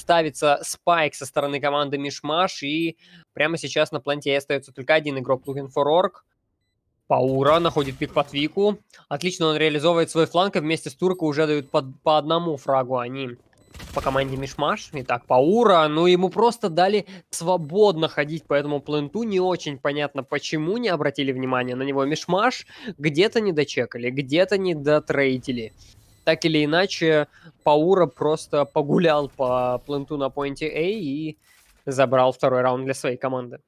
ставится спайк со стороны команды Мишмаш, и прямо сейчас на планете остается только один игрок Looking for Org. Паура находит пик по Твику. Отлично он реализовывает свой фланг, и вместе с Турко уже дают по, по одному фрагу они по команде Мишмаш. Итак, Паура, ну ему просто дали свободно ходить по этому пленту. Не очень понятно, почему не обратили внимание на него Мишмаш. Где-то не дочекали, где-то не дотрейтили так или иначе, Паура просто погулял по пленту на поинте А и забрал второй раунд для своей команды.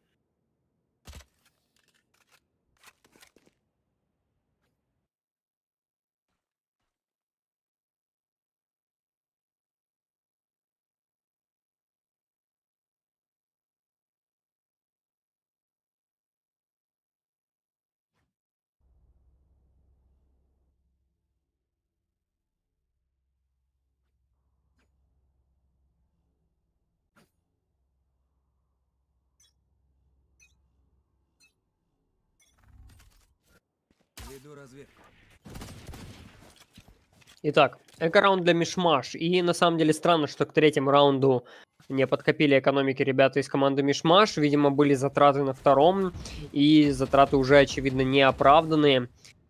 разведку. Итак, эко-раунд для Мишмаш. И на самом деле странно, что к третьему раунду не подкопили экономики ребята из команды Мишмаш. Видимо, были затраты на втором, и затраты уже, очевидно, не оправданные.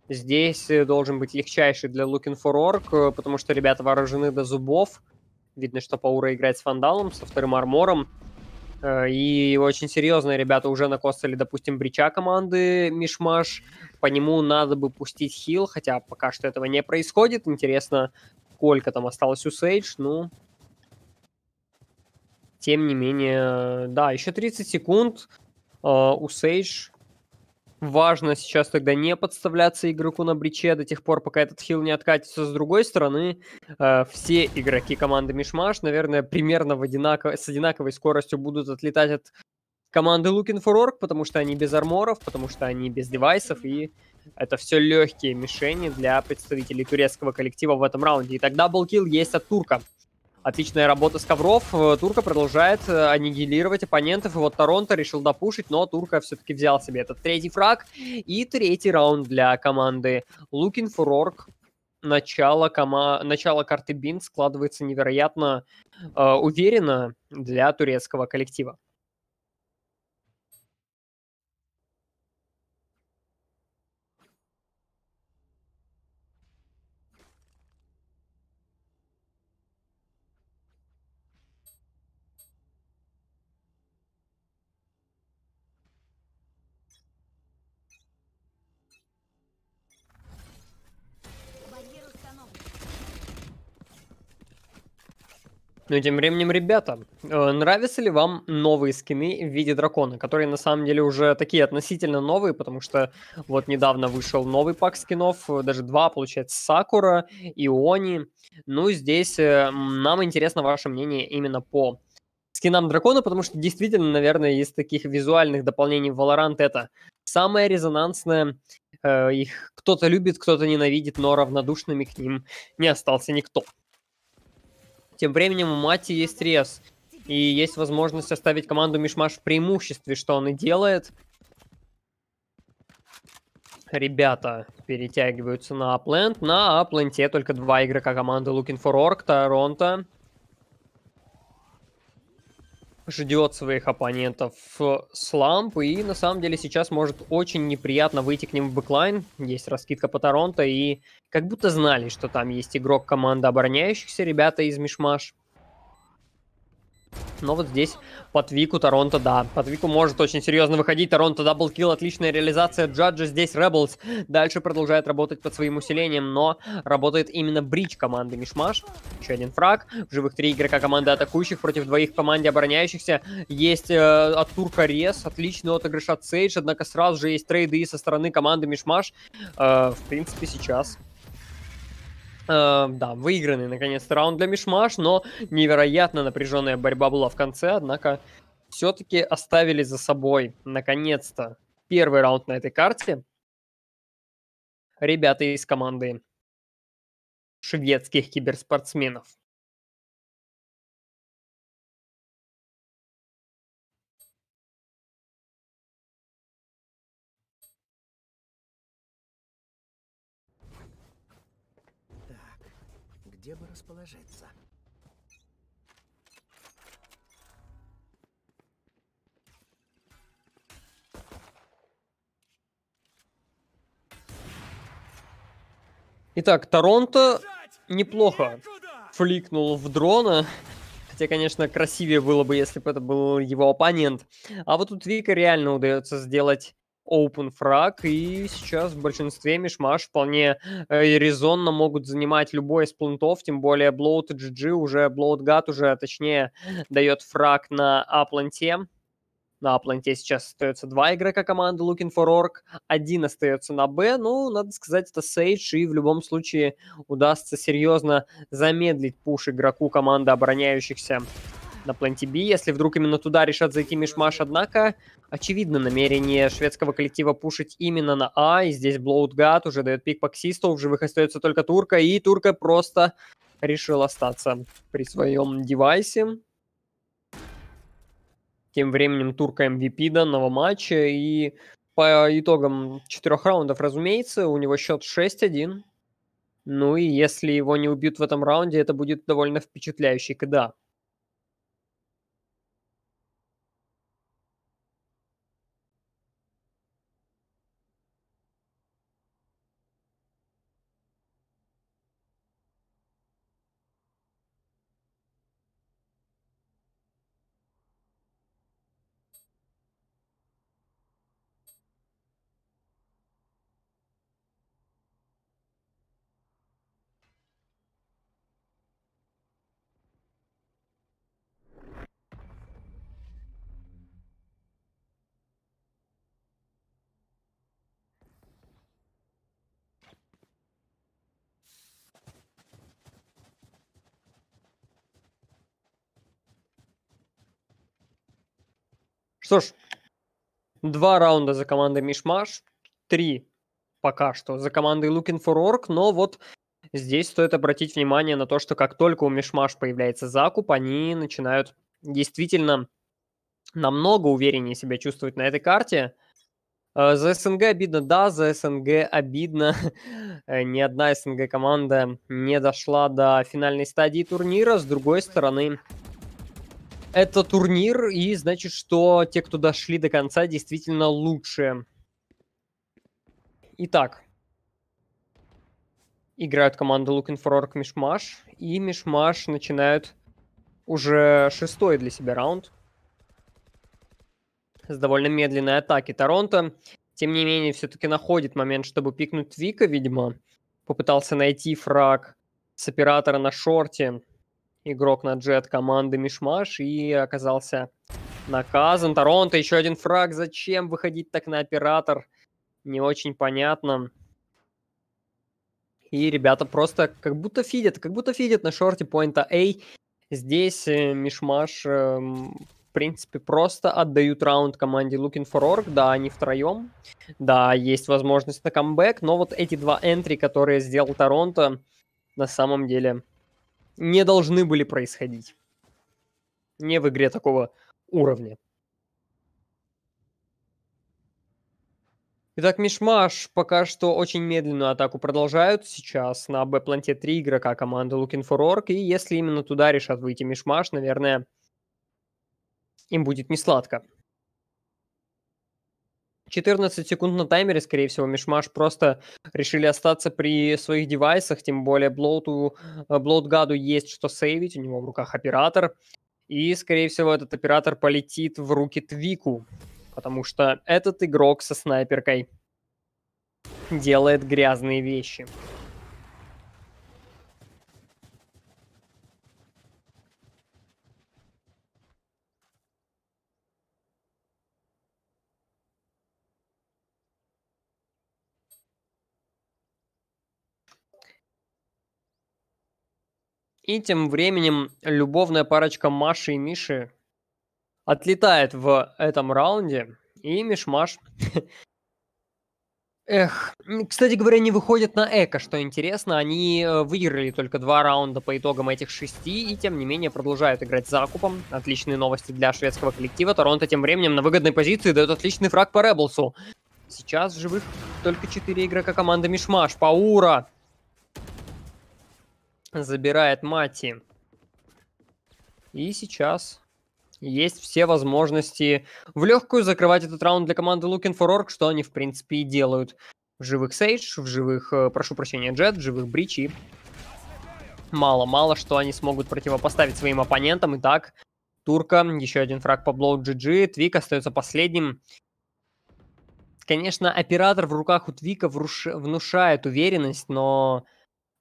Здесь э, должен быть легчайший для Looking for Org, э, потому что ребята вооружены до зубов. Видно, что Паура играет с Фандалом, со вторым армором. Э, и очень серьезные ребята уже накостали, допустим, брича команды Мишмаш. По нему надо бы пустить хил, хотя пока что этого не происходит. Интересно, сколько там осталось у Сейдж. Ну, тем не менее, да, еще 30 секунд. Э, у Сейдж важно сейчас тогда не подставляться игроку на бриче до тех пор, пока этот хил не откатится. С другой стороны, э, все игроки команды Мишмаш, наверное, примерно в одинаков... с одинаковой скоростью будут отлетать от команды Looking for Orc, потому что они без арморов, потому что они без девайсов, и это все легкие мишени для представителей турецкого коллектива в этом раунде. И тогда был килл есть от Турка. Отличная работа с ковров. Э, турка продолжает э, аннигилировать оппонентов. И вот Торонто решил допушить, но Турка все-таки взял себе этот третий фраг. И третий раунд для команды Looking for Org. Начало, кома... Начало карты Бин складывается невероятно э, уверенно для турецкого коллектива. Но ну, тем временем, ребята, э, нравятся ли вам новые скины в виде дракона, которые на самом деле уже такие относительно новые, потому что вот недавно вышел новый пак скинов, даже два, получается, Сакура, и Они. Ну, здесь э, нам интересно ваше мнение именно по скинам дракона, потому что действительно, наверное, из таких визуальных дополнений в Valorant это самое резонансное. Э, их кто-то любит, кто-то ненавидит, но равнодушными к ним не остался никто. Тем временем у Мати есть рез. И есть возможность оставить команду Мишмаш в преимуществе, что он и делает. Ребята перетягиваются на Апленд. На Апленте только два игрока команды Looking for Orc, Торонто ждет своих оппонентов сламп, и на самом деле сейчас может очень неприятно выйти к ним в бэклайн. Есть раскидка по Торонто, и как будто знали, что там есть игрок команды обороняющихся, ребята из Мишмаш. Но вот здесь по Твику Торонто, да. По Твику может очень серьезно выходить. Торонто даблкил, отличная реализация Джаджа. Здесь Rebels дальше продолжает работать под своим усилением, но работает именно Брич команды Мишмаш. Еще один фраг. В живых три игрока команды атакующих против двоих команде обороняющихся. Есть э, от Турка Рес, отличный отыгрыш от Сейдж, однако сразу же есть трейды со стороны команды Мишмаш. Э, в принципе, сейчас Э, да, выигранный наконец-то раунд для Мишмаш, но невероятно напряженная борьба была в конце, однако все-таки оставили за собой наконец-то первый раунд на этой карте. Ребята из команды шведских киберспортсменов. где бы расположиться. Итак, Торонто неплохо фликнул в дрона. Хотя, конечно, красивее было бы, если бы это был его оппонент. А вот тут Вика реально удается сделать open фраг, и сейчас в большинстве мишмаш вполне э, резонно могут занимать любой из плентов, тем более Bloat GG уже, Bloat God уже, а точнее, дает фраг на Апланте, На Апланте сейчас остается два игрока команды Looking for Org, один остается на Б, ну, надо сказать, это Сейдж, и в любом случае удастся серьезно замедлить пуш игроку команды обороняющихся на планте B, если вдруг именно туда решат зайти Мишмаш. Однако, очевидно, намерение шведского коллектива пушить именно на А, и здесь Блоудгад уже дает пик Паксисту, в живых остается только Турка, и Турка просто решил остаться при своем девайсе. Тем временем Турка MVP данного матча, и по итогам четырех раундов, разумеется, у него счет 6-1. Ну и если его не убьют в этом раунде, это будет довольно впечатляющий кда. Что ж, два раунда за командой Мишмаш, три пока что за командой Looking for Orc, но вот здесь стоит обратить внимание на то, что как только у Мишмаш появляется закуп, они начинают действительно намного увереннее себя чувствовать на этой карте. Э, за СНГ обидно, да, за СНГ обидно. Э, ни одна СНГ команда не дошла до финальной стадии турнира. С другой стороны, это турнир, и значит, что те, кто дошли до конца, действительно лучшие. Итак. Играют команда Looking for Orc Мишмаш. И Мишмаш начинают уже шестой для себя раунд. С довольно медленной атаки Торонто. Тем не менее, все-таки находит момент, чтобы пикнуть Вика, видимо. Попытался найти фраг с оператора на шорте игрок на джет команды Мишмаш и оказался наказан. Торонто, еще один фраг. Зачем выходить так на оператор? Не очень понятно. И ребята просто как будто фидят, как будто фидят на шорте поинта A. Здесь э, Мишмаш, э, в принципе, просто отдают раунд команде Looking for Org. Да, они втроем. Да, есть возможность на камбэк, но вот эти два энтри, которые сделал Торонто, на самом деле не должны были происходить. Не в игре такого уровня. Итак, Мишмаш пока что очень медленную атаку продолжают. Сейчас на Б-планте три игрока команды Looking for Orc. И если именно туда решат выйти Мишмаш, наверное, им будет не сладко. 14 секунд на таймере, скорее всего, Мишмаш просто решили остаться при своих девайсах, тем более Блоуту, Блоутгаду э, есть что сейвить, у него в руках оператор, и, скорее всего, этот оператор полетит в руки Твику, потому что этот игрок со снайперкой делает грязные вещи. И тем временем любовная парочка Маши и Миши отлетает в этом раунде. И Мишмаш... Эх, кстати говоря, не выходят на эко, что интересно. Они э, выиграли только два раунда по итогам этих шести, и тем не менее продолжают играть закупом. Отличные новости для шведского коллектива. Торонто тем временем на выгодной позиции дает отличный фраг по Реблсу. Сейчас живых только четыре игрока команды Мишмаш. Паура, забирает Мати. И сейчас есть все возможности в легкую закрывать этот раунд для команды Looking for Org, что они, в принципе, и делают. В живых Сейдж, в живых, э, прошу прощения, Джет, в живых Бричи Мало-мало, что они смогут противопоставить своим оппонентам. Итак, Турка, еще один фраг по блоу GG, Твик остается последним. Конечно, оператор в руках у Твика внушает уверенность, но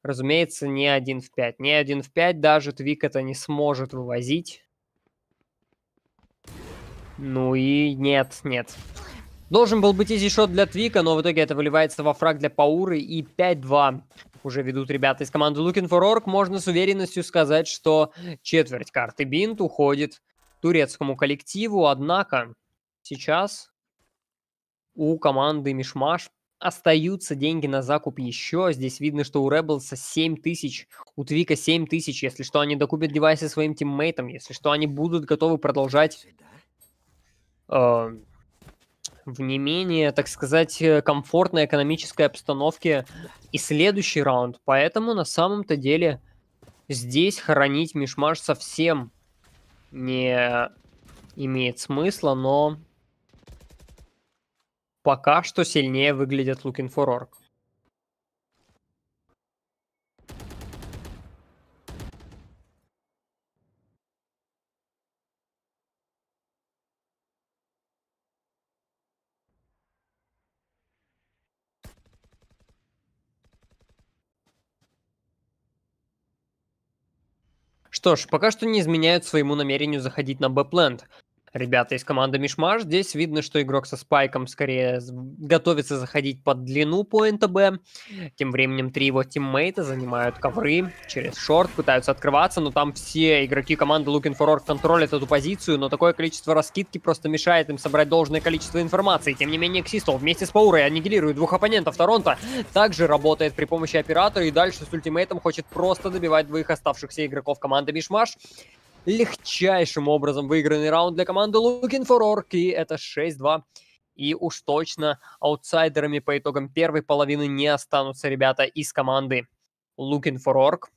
Разумеется, не 1 в 5. Не 1 в 5 даже Твик это не сможет вывозить. Ну и нет, нет. Должен был быть изи шот для Твика, но в итоге это выливается во фраг для Пауры и 5-2 уже ведут ребята из команды Looking for Org. Можно с уверенностью сказать, что четверть карты Бинт уходит турецкому коллективу, однако сейчас у команды Мишмаш остаются деньги на закуп еще. Здесь видно, что у Rebels 7 тысяч, у Твика 7 тысяч. Если что, они докупят девайсы своим тиммейтам. Если что, они будут готовы продолжать э, в не менее, так сказать, э, комфортной экономической обстановке и следующий раунд. Поэтому на самом-то деле здесь хоронить Мишмаш совсем не имеет смысла, но Пока что сильнее выглядят Looking for Orc. Что ж, пока что не изменяют своему намерению заходить на Бэпленд. Ребята из команды Мишмаш. Здесь видно, что игрок со спайком скорее готовится заходить под длину поинта Б. Тем временем три его тиммейта занимают ковры через шорт, пытаются открываться, но там все игроки команды Looking for Org контролят эту позицию, но такое количество раскидки просто мешает им собрать должное количество информации. Тем не менее, Ксистол вместе с Паурой аннигилирует двух оппонентов Торонто. Также работает при помощи оператора и дальше с ультимейтом хочет просто добивать двоих оставшихся игроков команды Мишмаш легчайшим образом выигранный раунд для команды Looking for Orc, и это 6-2. И уж точно аутсайдерами по итогам первой половины не останутся ребята из команды Looking for Orc.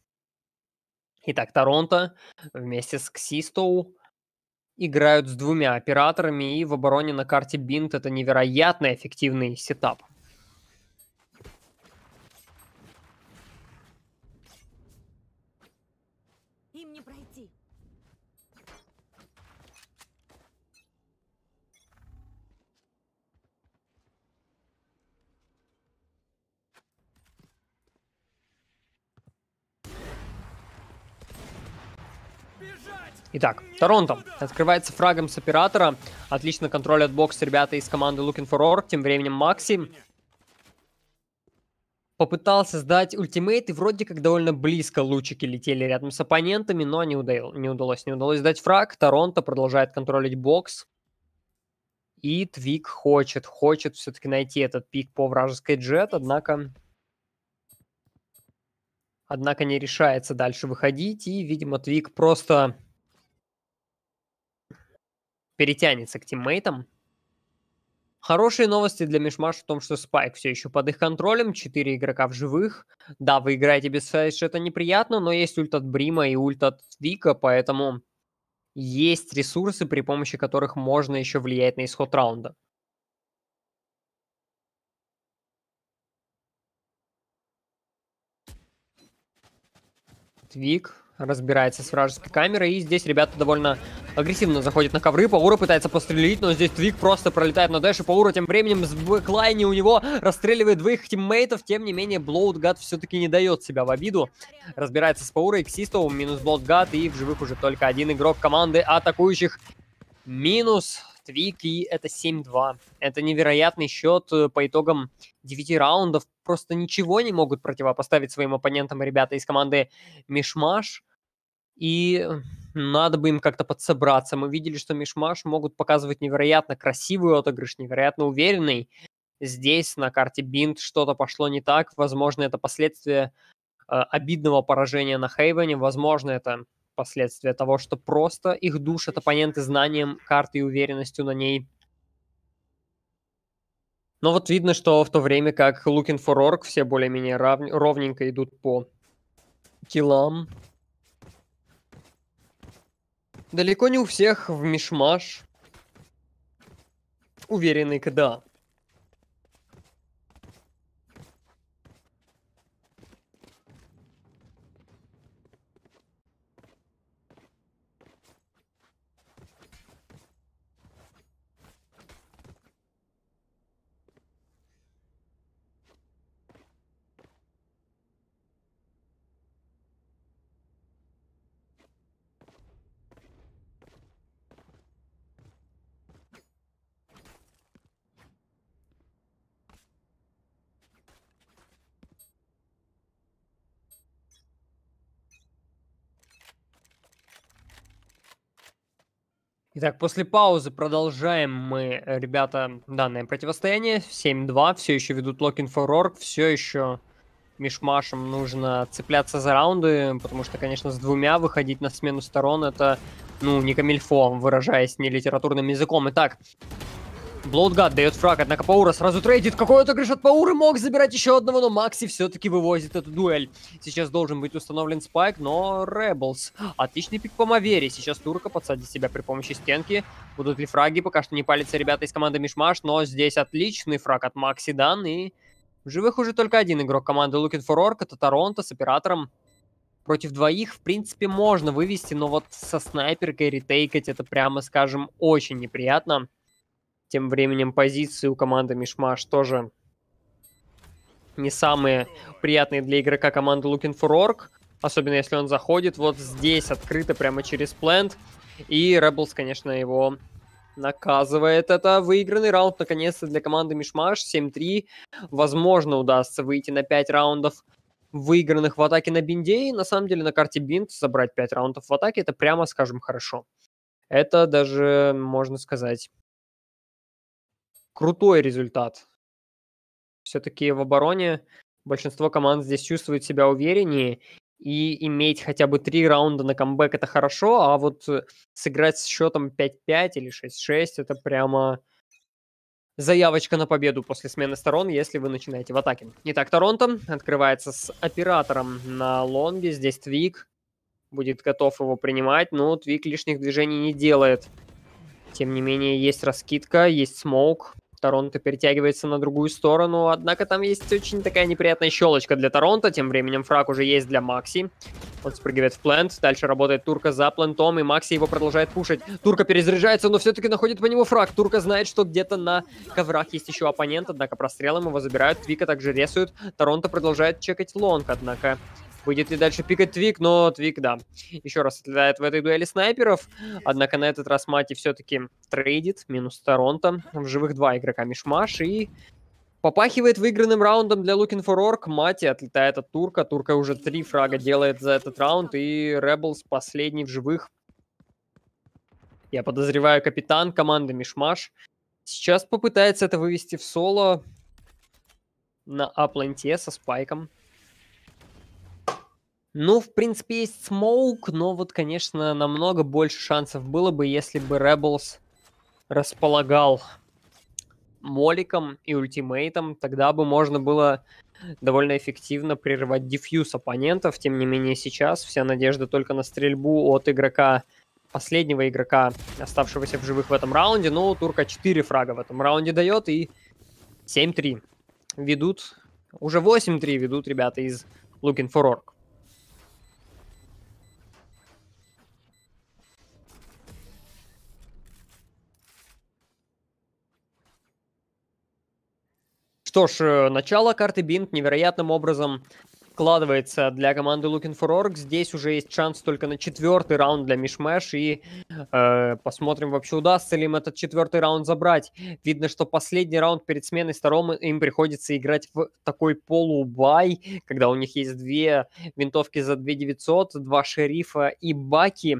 Итак, Торонто вместе с Ксистоу играют с двумя операторами, и в обороне на карте Бинт это невероятно эффективный сетап. Итак, Торонто открывается фрагом с оператора. Отлично контроль от бокс ребята из команды Looking for Org. Тем временем Макси попытался сдать ультимейт, и вроде как довольно близко лучики летели рядом с оппонентами, но не, удал, не удалось. Не удалось сдать фраг. Торонто продолжает контролить бокс. И Твик хочет, хочет все-таки найти этот пик по вражеской джет, однако... Однако не решается дальше выходить, и, видимо, Твик просто перетянется к тиммейтам. Хорошие новости для Мишмаш в том, что Спайк все еще под их контролем, 4 игрока в живых. Да, вы играете без Сайдж, это неприятно, но есть ульт от Брима и ульт от Вика, поэтому есть ресурсы, при помощи которых можно еще влиять на исход раунда. Твик разбирается с вражеской камерой. И здесь ребята довольно агрессивно заходят на ковры. Паура пытается пострелить, но здесь Твик просто пролетает на дальше И Паура тем временем с бэклайни у него расстреливает двоих тиммейтов. Тем не менее, Блоудгад все-таки не дает себя в обиду. Разбирается с Паурой, Ксистову, минус Блоудгад. И в живых уже только один игрок команды атакующих. Минус Твик, и это 7-2. Это невероятный счет э, по итогам 9 раундов. Просто ничего не могут противопоставить своим оппонентам ребята из команды Мишмаш и надо бы им как-то подсобраться. Мы видели, что Мишмаш могут показывать невероятно красивый отыгрыш, невероятно уверенный. Здесь на карте Бинт что-то пошло не так. Возможно, это последствия э, обидного поражения на Хейвене. Возможно, это последствия того, что просто их душат оппоненты знанием карты и уверенностью на ней. Но вот видно, что в то время как Looking for Org все более-менее ровненько идут по килам, Далеко не у всех в мишмаш. Уверенный, да. Итак, после паузы продолжаем мы, э, ребята, данное противостояние. 7-2, все еще ведут локин for все еще Мишмашем нужно цепляться за раунды, потому что, конечно, с двумя выходить на смену сторон это, ну, не камильфо, выражаясь не литературным языком. Итак, Блоудгад дает фраг, однако Паура сразу трейдит. Какой-то гриш от Пауры мог забирать еще одного, но Макси все-таки вывозит эту дуэль. Сейчас должен быть установлен спайк, но Rebels. Отличный пик по Мавере. Сейчас Турка подсадит себя при помощи стенки. Будут ли фраги? Пока что не палятся ребята из команды Мишмаш, но здесь отличный фраг от Макси Дан. И в живых уже только один игрок команды Looking for Orc. Это Торонто с оператором. Против двоих, в принципе, можно вывести, но вот со снайперкой ретейкать это, прямо скажем, очень неприятно. Тем временем позиции у команды Мишмаш тоже не самые приятные для игрока команды Looking for Orc. Особенно если он заходит вот здесь, открыто, прямо через плент. И Rebels, конечно, его наказывает. Это выигранный раунд, наконец-то, для команды Мишмаш. 7-3. Возможно, удастся выйти на 5 раундов выигранных в атаке на Бинде. И на самом деле на карте Бинд забрать 5 раундов в атаке, это прямо скажем хорошо. Это даже, можно сказать, крутой результат. Все-таки в обороне большинство команд здесь чувствует себя увереннее, и иметь хотя бы три раунда на камбэк это хорошо, а вот э, сыграть с счетом 5-5 или 6-6 это прямо заявочка на победу после смены сторон, если вы начинаете в атаке. Итак, Торонто открывается с оператором на лонге, здесь Твик будет готов его принимать, но Твик лишних движений не делает. Тем не менее, есть раскидка, есть смоук, Торонто перетягивается на другую сторону, однако там есть очень такая неприятная щелочка для Торонто, тем временем фраг уже есть для Макси. Он спрыгивает в плент, дальше работает Турка за плентом, и Макси его продолжает пушить. Турка перезаряжается, но все-таки находит по нему фраг. Турка знает, что где-то на коврах есть еще оппонент, однако прострелом его забирают, Твика также ресуют. Торонто продолжает чекать лонг, однако Будет ли дальше пикать Твик, но Твик, да, еще раз отлетает в этой дуэли снайперов. Однако на этот раз Мати все-таки трейдит, минус Торонто. В живых два игрока Мишмаш и Попахивает выигранным раундом для Looking for Orc. Мати отлетает от Турка. Турка уже три фрага делает за этот раунд. И Rebels последний в живых. Я подозреваю, капитан команды Мишмаш. Сейчас попытается это вывести в соло на Апланте со спайком. Ну, в принципе, есть смоук, но вот, конечно, намного больше шансов было бы, если бы Rebels располагал моликом и ультимейтом, тогда бы можно было довольно эффективно прерывать дефьюз оппонентов. Тем не менее, сейчас вся надежда только на стрельбу от игрока, последнего игрока, оставшегося в живых в этом раунде. Но ну, Турка 4 фрага в этом раунде дает и 7-3 ведут. Уже 8-3 ведут ребята из Looking for Orc. Что ж, э, начало карты Бинт невероятным образом вкладывается для команды Looking for Org. Здесь уже есть шанс только на четвертый раунд для Мишмеш. И э, посмотрим, вообще удастся ли им этот четвертый раунд забрать. Видно, что последний раунд перед сменой втором им приходится играть в такой полубай, когда у них есть две винтовки за 2 900, два шерифа и баки.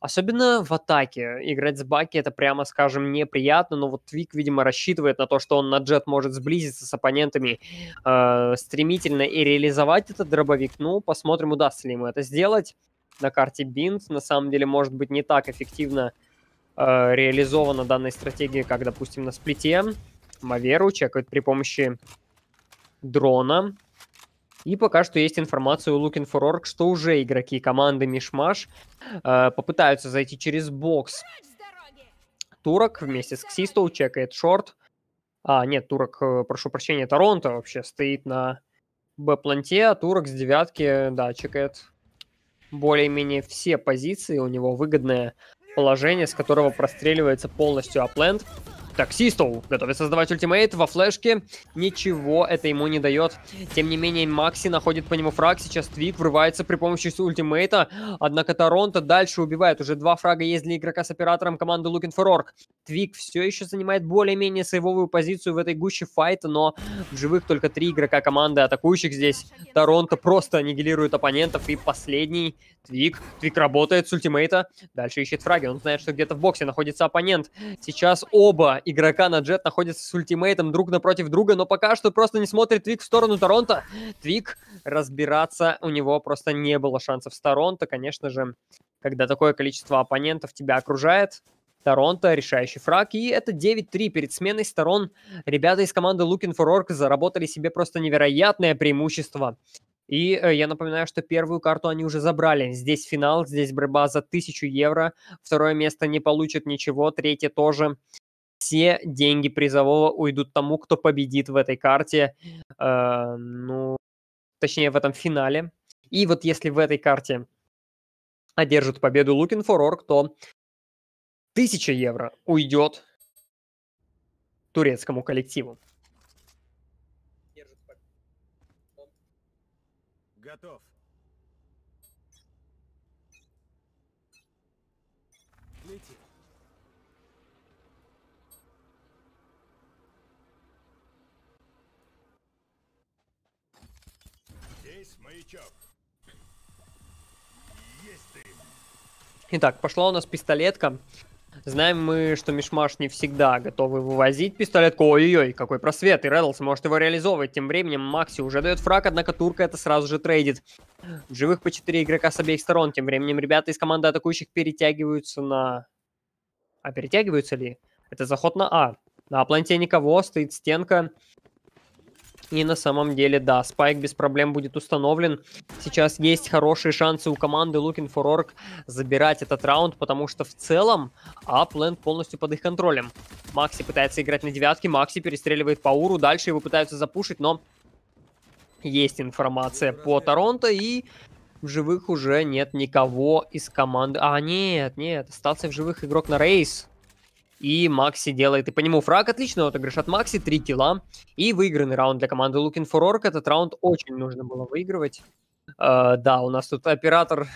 Особенно в атаке. Играть с Баки это, прямо скажем, неприятно, но вот Твик, видимо, рассчитывает на то, что он на джет может сблизиться с оппонентами э, стремительно и реализовать этот дробовик. Ну, посмотрим, удастся ли ему это сделать. На карте Бинт, на самом деле, может быть, не так эффективно э, реализована данная стратегия, как, допустим, на сплите. Маверу чекают при помощи дрона. И пока что есть информация у Looking for Org, что уже игроки команды Мишмаш э, попытаются зайти через бокс. Турок вместе с Ксисто чекает шорт. А, нет, Турок, э, прошу прощения, Торонто вообще стоит на Б-планте, а Турок с девятки, да, чекает более-менее все позиции. У него выгодное положение, с которого простреливается полностью Апленд таксистов, Систол готовится создавать ультимейт во флешке. Ничего это ему не дает. Тем не менее, Макси находит по нему фраг. Сейчас Твик врывается при помощи ультимейта. Однако Торонто дальше убивает. Уже два фрага есть для игрока с оператором команды Looking for Orc. Твик все еще занимает более-менее сейвовую позицию в этой гуще файта, но в живых только три игрока команды атакующих здесь. Торонто просто аннигилирует оппонентов. И последний Твик. Твик работает с ультимейта. Дальше ищет фраги. Он знает, что где-то в боксе находится оппонент. Сейчас оба игрока на джет находятся с ультимейтом друг напротив друга, но пока что просто не смотрит Твик в сторону Торонто. Твик разбираться у него просто не было шансов с Торонто, конечно же. Когда такое количество оппонентов тебя окружает, Торонто, решающий фраг. И это 9-3 перед сменой сторон. Ребята из команды Looking for Orc заработали себе просто невероятное преимущество. И э, я напоминаю, что первую карту они уже забрали. Здесь финал, здесь борьба за 1000 евро. Второе место не получит ничего, третье тоже все деньги призового уйдут тому, кто победит в этой карте, э, ну, точнее, в этом финале. И вот если в этой карте одержит победу Looking for Org, то 1000 евро уйдет турецкому коллективу. Готов. Крепчок. Есть ты. Итак, пошла у нас пистолетка. Знаем мы, что Мишмаш не всегда готовы вывозить пистолетку. Ой-ой-ой, какой просвет. И Редлс может его реализовывать. Тем временем Макси уже дает фраг, однако Турка это сразу же трейдит. В живых по 4 игрока с обеих сторон. Тем временем ребята из команды атакующих перетягиваются на... А перетягиваются ли? Это заход на А. На планете никого, стоит стенка. И на самом деле, да, спайк без проблем будет установлен. Сейчас есть хорошие шансы у команды Looking for Org забирать этот раунд, потому что в целом Апленд полностью под их контролем. Макси пытается играть на девятке, Макси перестреливает по уру, дальше его пытаются запушить, но есть информация по Торонто и в живых уже нет никого из команды. А, нет, нет, остался в живых игрок на рейс и Макси делает, и по нему фраг, отлично, Вот от Макси, три килла, и выигранный раунд для команды Looking for Orc, этот раунд очень нужно было выигрывать, э, да, у нас тут оператор,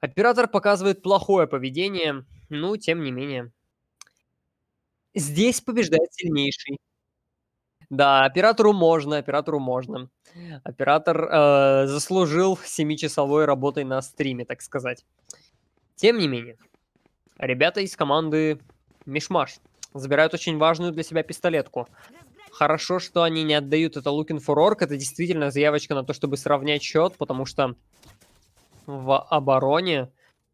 оператор показывает плохое поведение, ну, тем не менее, здесь побеждает сильнейший, да, оператору можно, оператору можно. Оператор э, заслужил 7-часовой работой на стриме, так сказать. Тем не менее, Ребята из команды Мишмаш забирают очень важную для себя пистолетку. Хорошо, что они не отдают это Looking for Orc. Это действительно заявочка на то, чтобы сравнять счет, потому что в обороне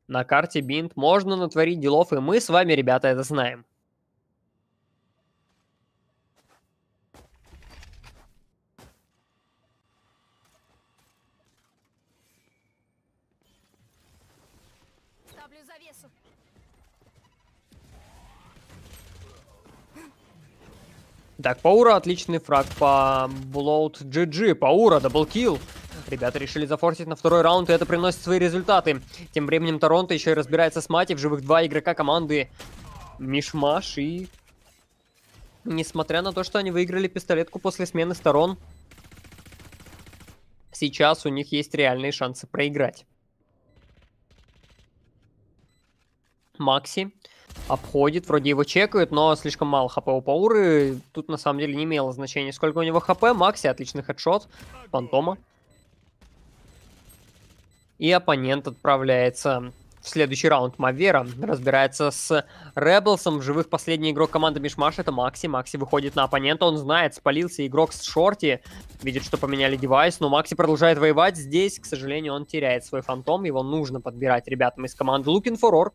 на карте Бинт можно натворить делов, и мы с вами, ребята, это знаем. Итак, Паура отличный фраг по Bloat GG. Паура, даблкил. Ребята решили зафорсить на второй раунд, и это приносит свои результаты. Тем временем Торонто еще и разбирается с Мати. В живых два игрока команды Мишмаш и... Несмотря на то, что они выиграли пистолетку после смены сторон, сейчас у них есть реальные шансы проиграть. Макси обходит, вроде его чекают, но слишком мало хп у Пауры, тут на самом деле не имело значения, сколько у него хп, Макси, отличный хедшот, Фантома. И оппонент отправляется в следующий раунд. Мавера разбирается с Реблсом. В живых последний игрок команды Мишмаш это Макси. Макси выходит на оппонента, он знает, спалился игрок с шорти. Видит, что поменяли девайс, но Макси продолжает воевать. Здесь, к сожалению, он теряет свой фантом. Его нужно подбирать ребятам из команды Looking for Orc.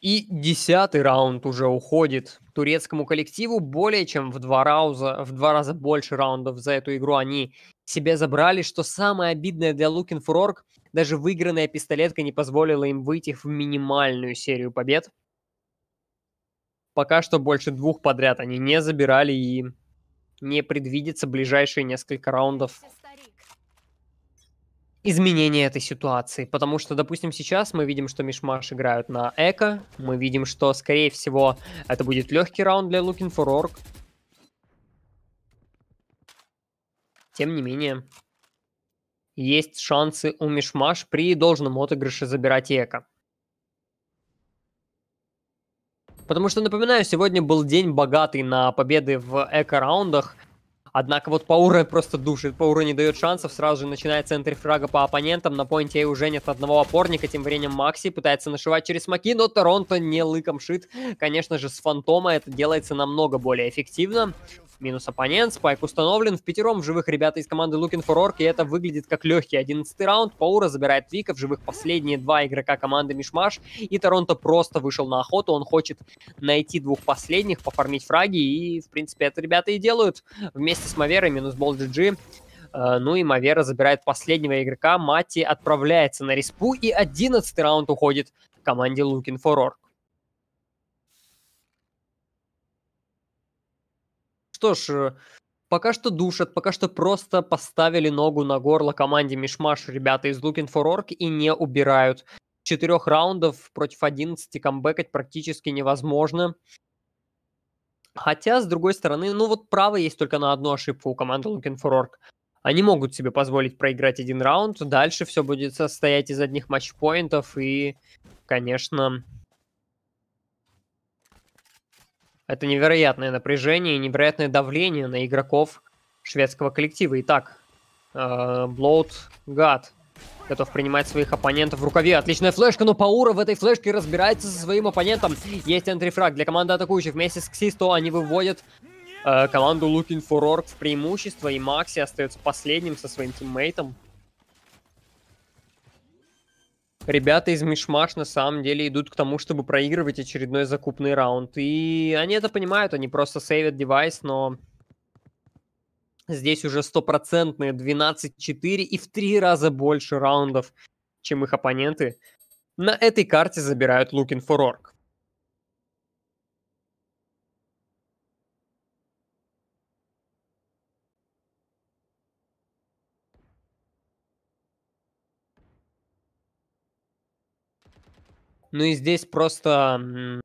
И десятый раунд уже уходит турецкому коллективу. Более чем в два, рауза, в два раза больше раундов за эту игру они себе забрали. Что самое обидное для Лукин Фурорг, даже выигранная пистолетка не позволила им выйти в минимальную серию побед. Пока что больше двух подряд они не забирали и не предвидится ближайшие несколько раундов изменение этой ситуации. Потому что, допустим, сейчас мы видим, что Мишмаш играют на Эко. Мы видим, что, скорее всего, это будет легкий раунд для Looking for Org. Тем не менее, есть шансы у Мишмаш при должном отыгрыше забирать Эко. Потому что, напоминаю, сегодня был день богатый на победы в эко-раундах. Однако вот Паура просто душит, Паура не дает шансов, сразу же начинает центр фрага по оппонентам, на поинте уже нет одного опорника, тем временем Макси пытается нашивать через маки, но Торонто не лыком шит, конечно же с Фантома это делается намного более эффективно, минус оппонент. Спайк установлен. В пятером в живых ребята из команды Looking for Orc, и это выглядит как легкий 11 раунд. Паура забирает Вика. В живых последние два игрока команды Мишмаш. И Торонто просто вышел на охоту. Он хочет найти двух последних, пофармить фраги. И, в принципе, это ребята и делают. Вместе с Маверой минус Бол GG. Э, ну и Мавера забирает последнего игрока. Мати отправляется на респу. И 11 раунд уходит команде Looking for Orc. Что ж, пока что душат, пока что просто поставили ногу на горло команде Мишмаш ребята из Looking for Org и не убирают. Четырех раундов против 11 камбэкать практически невозможно. Хотя, с другой стороны, ну вот право есть только на одну ошибку у команды Looking for Org. Они могут себе позволить проиграть один раунд, дальше все будет состоять из одних матчпоинтов и, конечно, Это невероятное напряжение и невероятное давление на игроков шведского коллектива. Итак, Блоут э, Гад готов принимать своих оппонентов в рукаве. Отличная флешка, но Паура в этой флешке разбирается со своим оппонентом. Есть энтрифраг для команды атакующих. Вместе с Ксисто они выводят э, команду Looking for Org в преимущество. И Макси остается последним со своим тиммейтом. Ребята из Мишмаш на самом деле идут к тому, чтобы проигрывать очередной закупный раунд. И они это понимают, они просто сейвят девайс, но здесь уже стопроцентные 12-4 и в три раза больше раундов, чем их оппоненты. На этой карте забирают Looking for Orc. Ну и здесь просто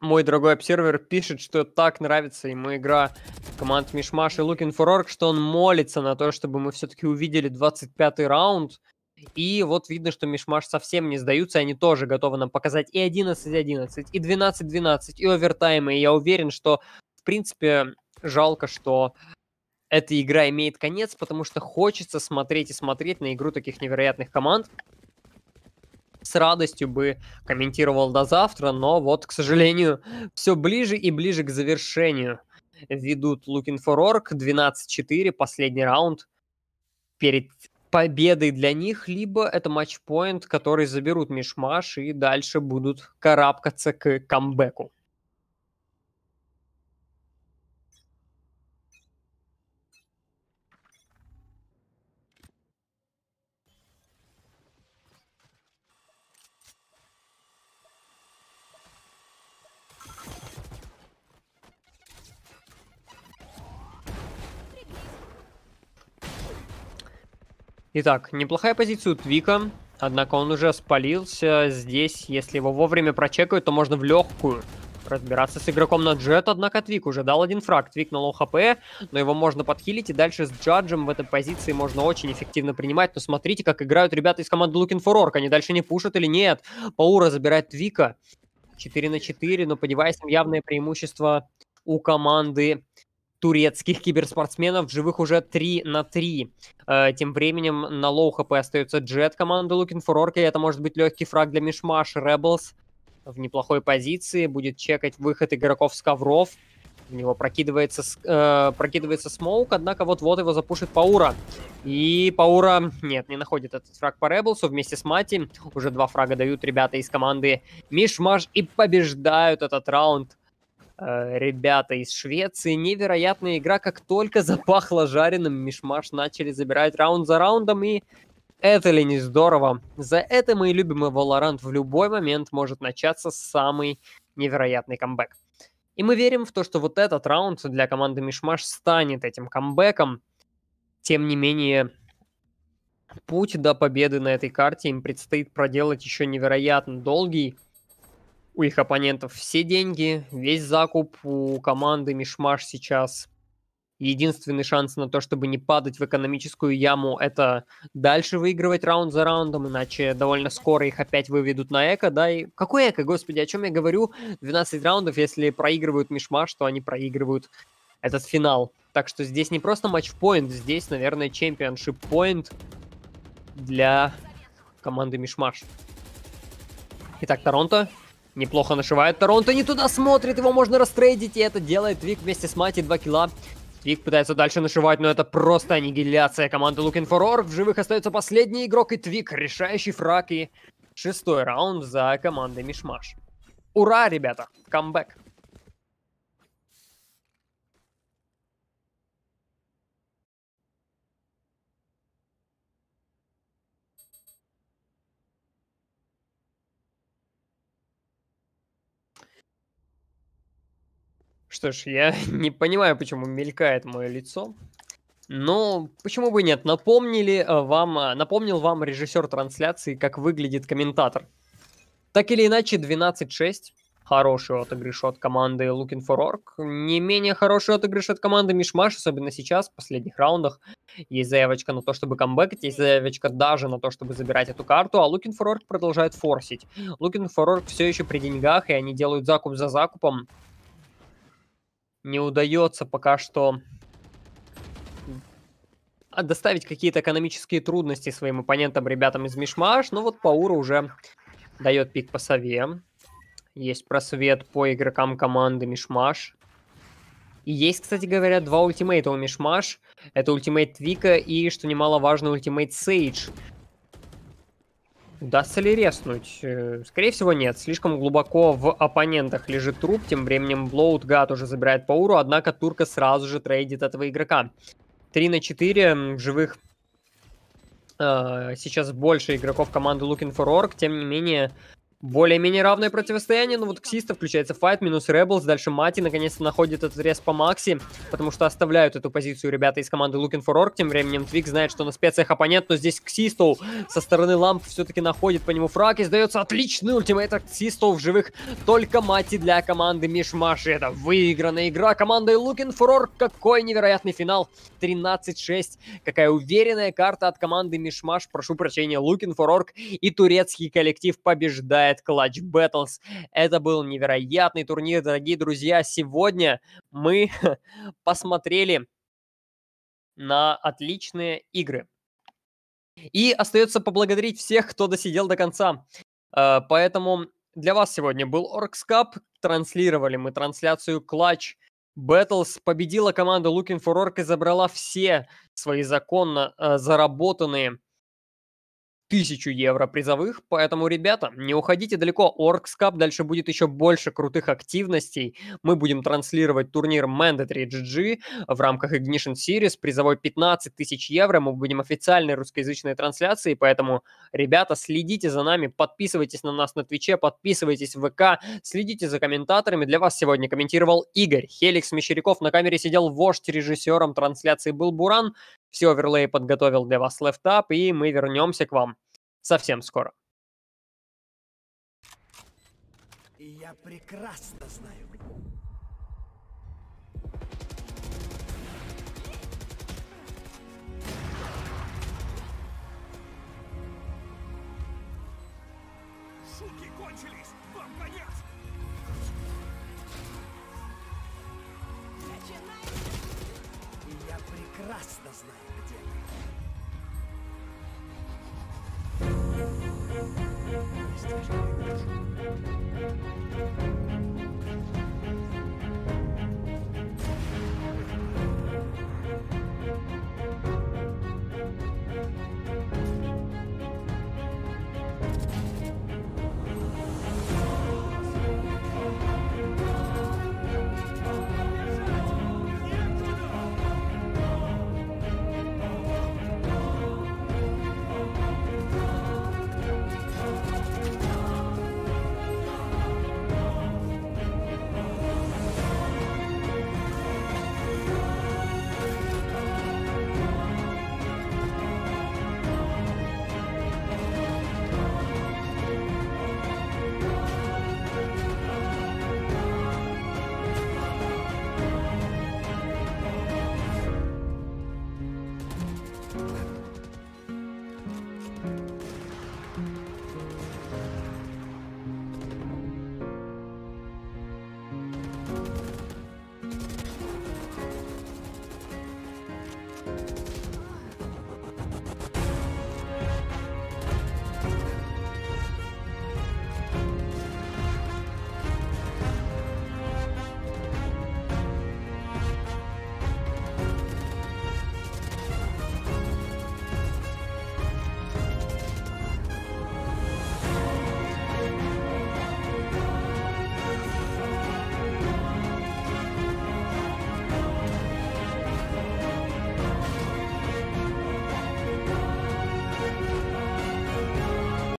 мой дорогой обсервер пишет, что так нравится ему игра команд Мишмаш и Looking for Org, что он молится на то, чтобы мы все-таки увидели 25-й раунд. И вот видно, что Мишмаш совсем не сдаются, они тоже готовы нам показать и 11-11, и 12-12, и овертаймы. И я уверен, что, в принципе, жалко, что эта игра имеет конец, потому что хочется смотреть и смотреть на игру таких невероятных команд с радостью бы комментировал до завтра, но вот, к сожалению, все ближе и ближе к завершению. Ведут Looking for Org 12-4, последний раунд перед победой для них, либо это матчпоинт, который заберут Мишмаш и дальше будут карабкаться к камбэку. Итак, неплохая позиция у Твика. Однако он уже спалился здесь. Если его вовремя прочекают, то можно в легкую разбираться с игроком на джет. Однако Твик уже дал один фраг. Твик на лоу хп, но его можно подхилить. И дальше с джаджем в этой позиции можно очень эффективно принимать. Но смотрите, как играют ребята из команды Looking for Orc. Они дальше не пушат или нет. Паура забирает Твика. 4 на 4, но по девайсам явное преимущество у команды турецких киберспортсменов в живых уже 3 на 3. Э, тем временем на лоу хп остается Джет команда Looking for Orca, и это может быть легкий фраг для Мишмаш. Rebels в неплохой позиции, будет чекать выход игроков с ковров. В него прокидывается, э, прокидывается смоук, однако вот-вот его запушит Паура. И Паура, нет, не находит этот фраг по Реблсу вместе с Мати. Уже два фрага дают ребята из команды Мишмаш и побеждают этот раунд Э, ребята из Швеции. Невероятная игра, как только запахло жареным, Мишмаш начали забирать раунд за раундом, и это ли не здорово? За это мы и любим, и в любой момент может начаться самый невероятный камбэк. И мы верим в то, что вот этот раунд для команды Мишмаш станет этим камбэком. Тем не менее, путь до победы на этой карте им предстоит проделать еще невероятно долгий, у их оппонентов все деньги, весь закуп у команды Мишмаш сейчас. Единственный шанс на то, чтобы не падать в экономическую яму, это дальше выигрывать раунд за раундом, иначе довольно скоро их опять выведут на эко, да, и... какой эко, господи, о чем я говорю? 12 раундов, если проигрывают Мишмаш, то они проигрывают этот финал. Так что здесь не просто матч-поинт, здесь, наверное, чемпионшип-поинт для команды Мишмаш. Итак, Торонто Неплохо нашивает Торонто, не туда смотрит, его можно растрейдить, и это делает Твик вместе с Мати 2 килла. Твик пытается дальше нашивать, но это просто аннигиляция команды Looking for Org. В живых остается последний игрок и Твик, решающий фраг и шестой раунд за командой Мишмаш. Ура, ребята, камбэк! Что ж, я не понимаю, почему мелькает мое лицо. Но ну, почему бы нет? Напомнили э, вам, э, напомнил вам режиссер трансляции, как выглядит комментатор. Так или иначе, 12-6. Хороший отыгрыш от команды Looking for Org. Не менее хороший отыгрыш от команды Мишмаш, особенно сейчас, в последних раундах. Есть заявочка на то, чтобы камбэкать, есть заявочка даже на то, чтобы забирать эту карту, а Looking for Org продолжает форсить. Looking for Org все еще при деньгах, и они делают закуп за закупом не удается пока что а, доставить какие-то экономические трудности своим оппонентам, ребятам из Мишмаш. Но ну вот Паура уже дает пик по сове. Есть просвет по игрокам команды Мишмаш. И есть, кстати говоря, два ультимейта у Мишмаш. Это ультимейт Вика и, что немаловажно, ультимейт Сейдж. Удастся ли резнуть? Э, скорее всего, нет. Слишком глубоко в оппонентах лежит труп. Тем временем Блоуд уже забирает по уру, однако Турка сразу же трейдит этого игрока. 3 на 4 живых э, сейчас больше игроков команды Looking for Org. Тем не менее, более-менее равное противостояние, но вот Ксиста включается в файт, минус Rebels, дальше Мати наконец-то находит этот рез по Макси, потому что оставляют эту позицию ребята из команды Looking for Orc, тем временем Твик знает, что на специях оппонент, но здесь Ксистоу со стороны Ламп все-таки находит по нему фраг и сдается отличный ультимейт от Ксистоу в живых, только Мати для команды Мишмаш, это выигранная игра командой Looking for Orc, какой невероятный финал, 13-6, какая уверенная карта от команды Мишмаш, прошу прощения, Looking for Orc и турецкий коллектив побеждает представляет Clutch Battles. Это был невероятный турнир, дорогие друзья. Сегодня мы посмотрели на отличные игры. И остается поблагодарить всех, кто досидел до конца. Э, поэтому для вас сегодня был Orcs Cup. Транслировали мы трансляцию Clutch Battles. Победила команда Looking for Orc и забрала все свои законно э, заработанные 1000 евро призовых, поэтому, ребята, не уходите далеко, Orcs Cup, дальше будет еще больше крутых активностей, мы будем транслировать турнир Mandatory GG в рамках Ignition Series, призовой 15 тысяч евро, мы будем официальной русскоязычной трансляции, поэтому, ребята, следите за нами, подписывайтесь на нас на Твиче, подписывайтесь в ВК, следите за комментаторами, для вас сегодня комментировал Игорь, Хеликс Мещеряков, на камере сидел вождь, режиссером трансляции был Буран, все оверлей подготовил для вас LeftUp, и мы вернемся к вам совсем скоро. Я прекрасно знаю, прекрасно знает, где мы. Стежки,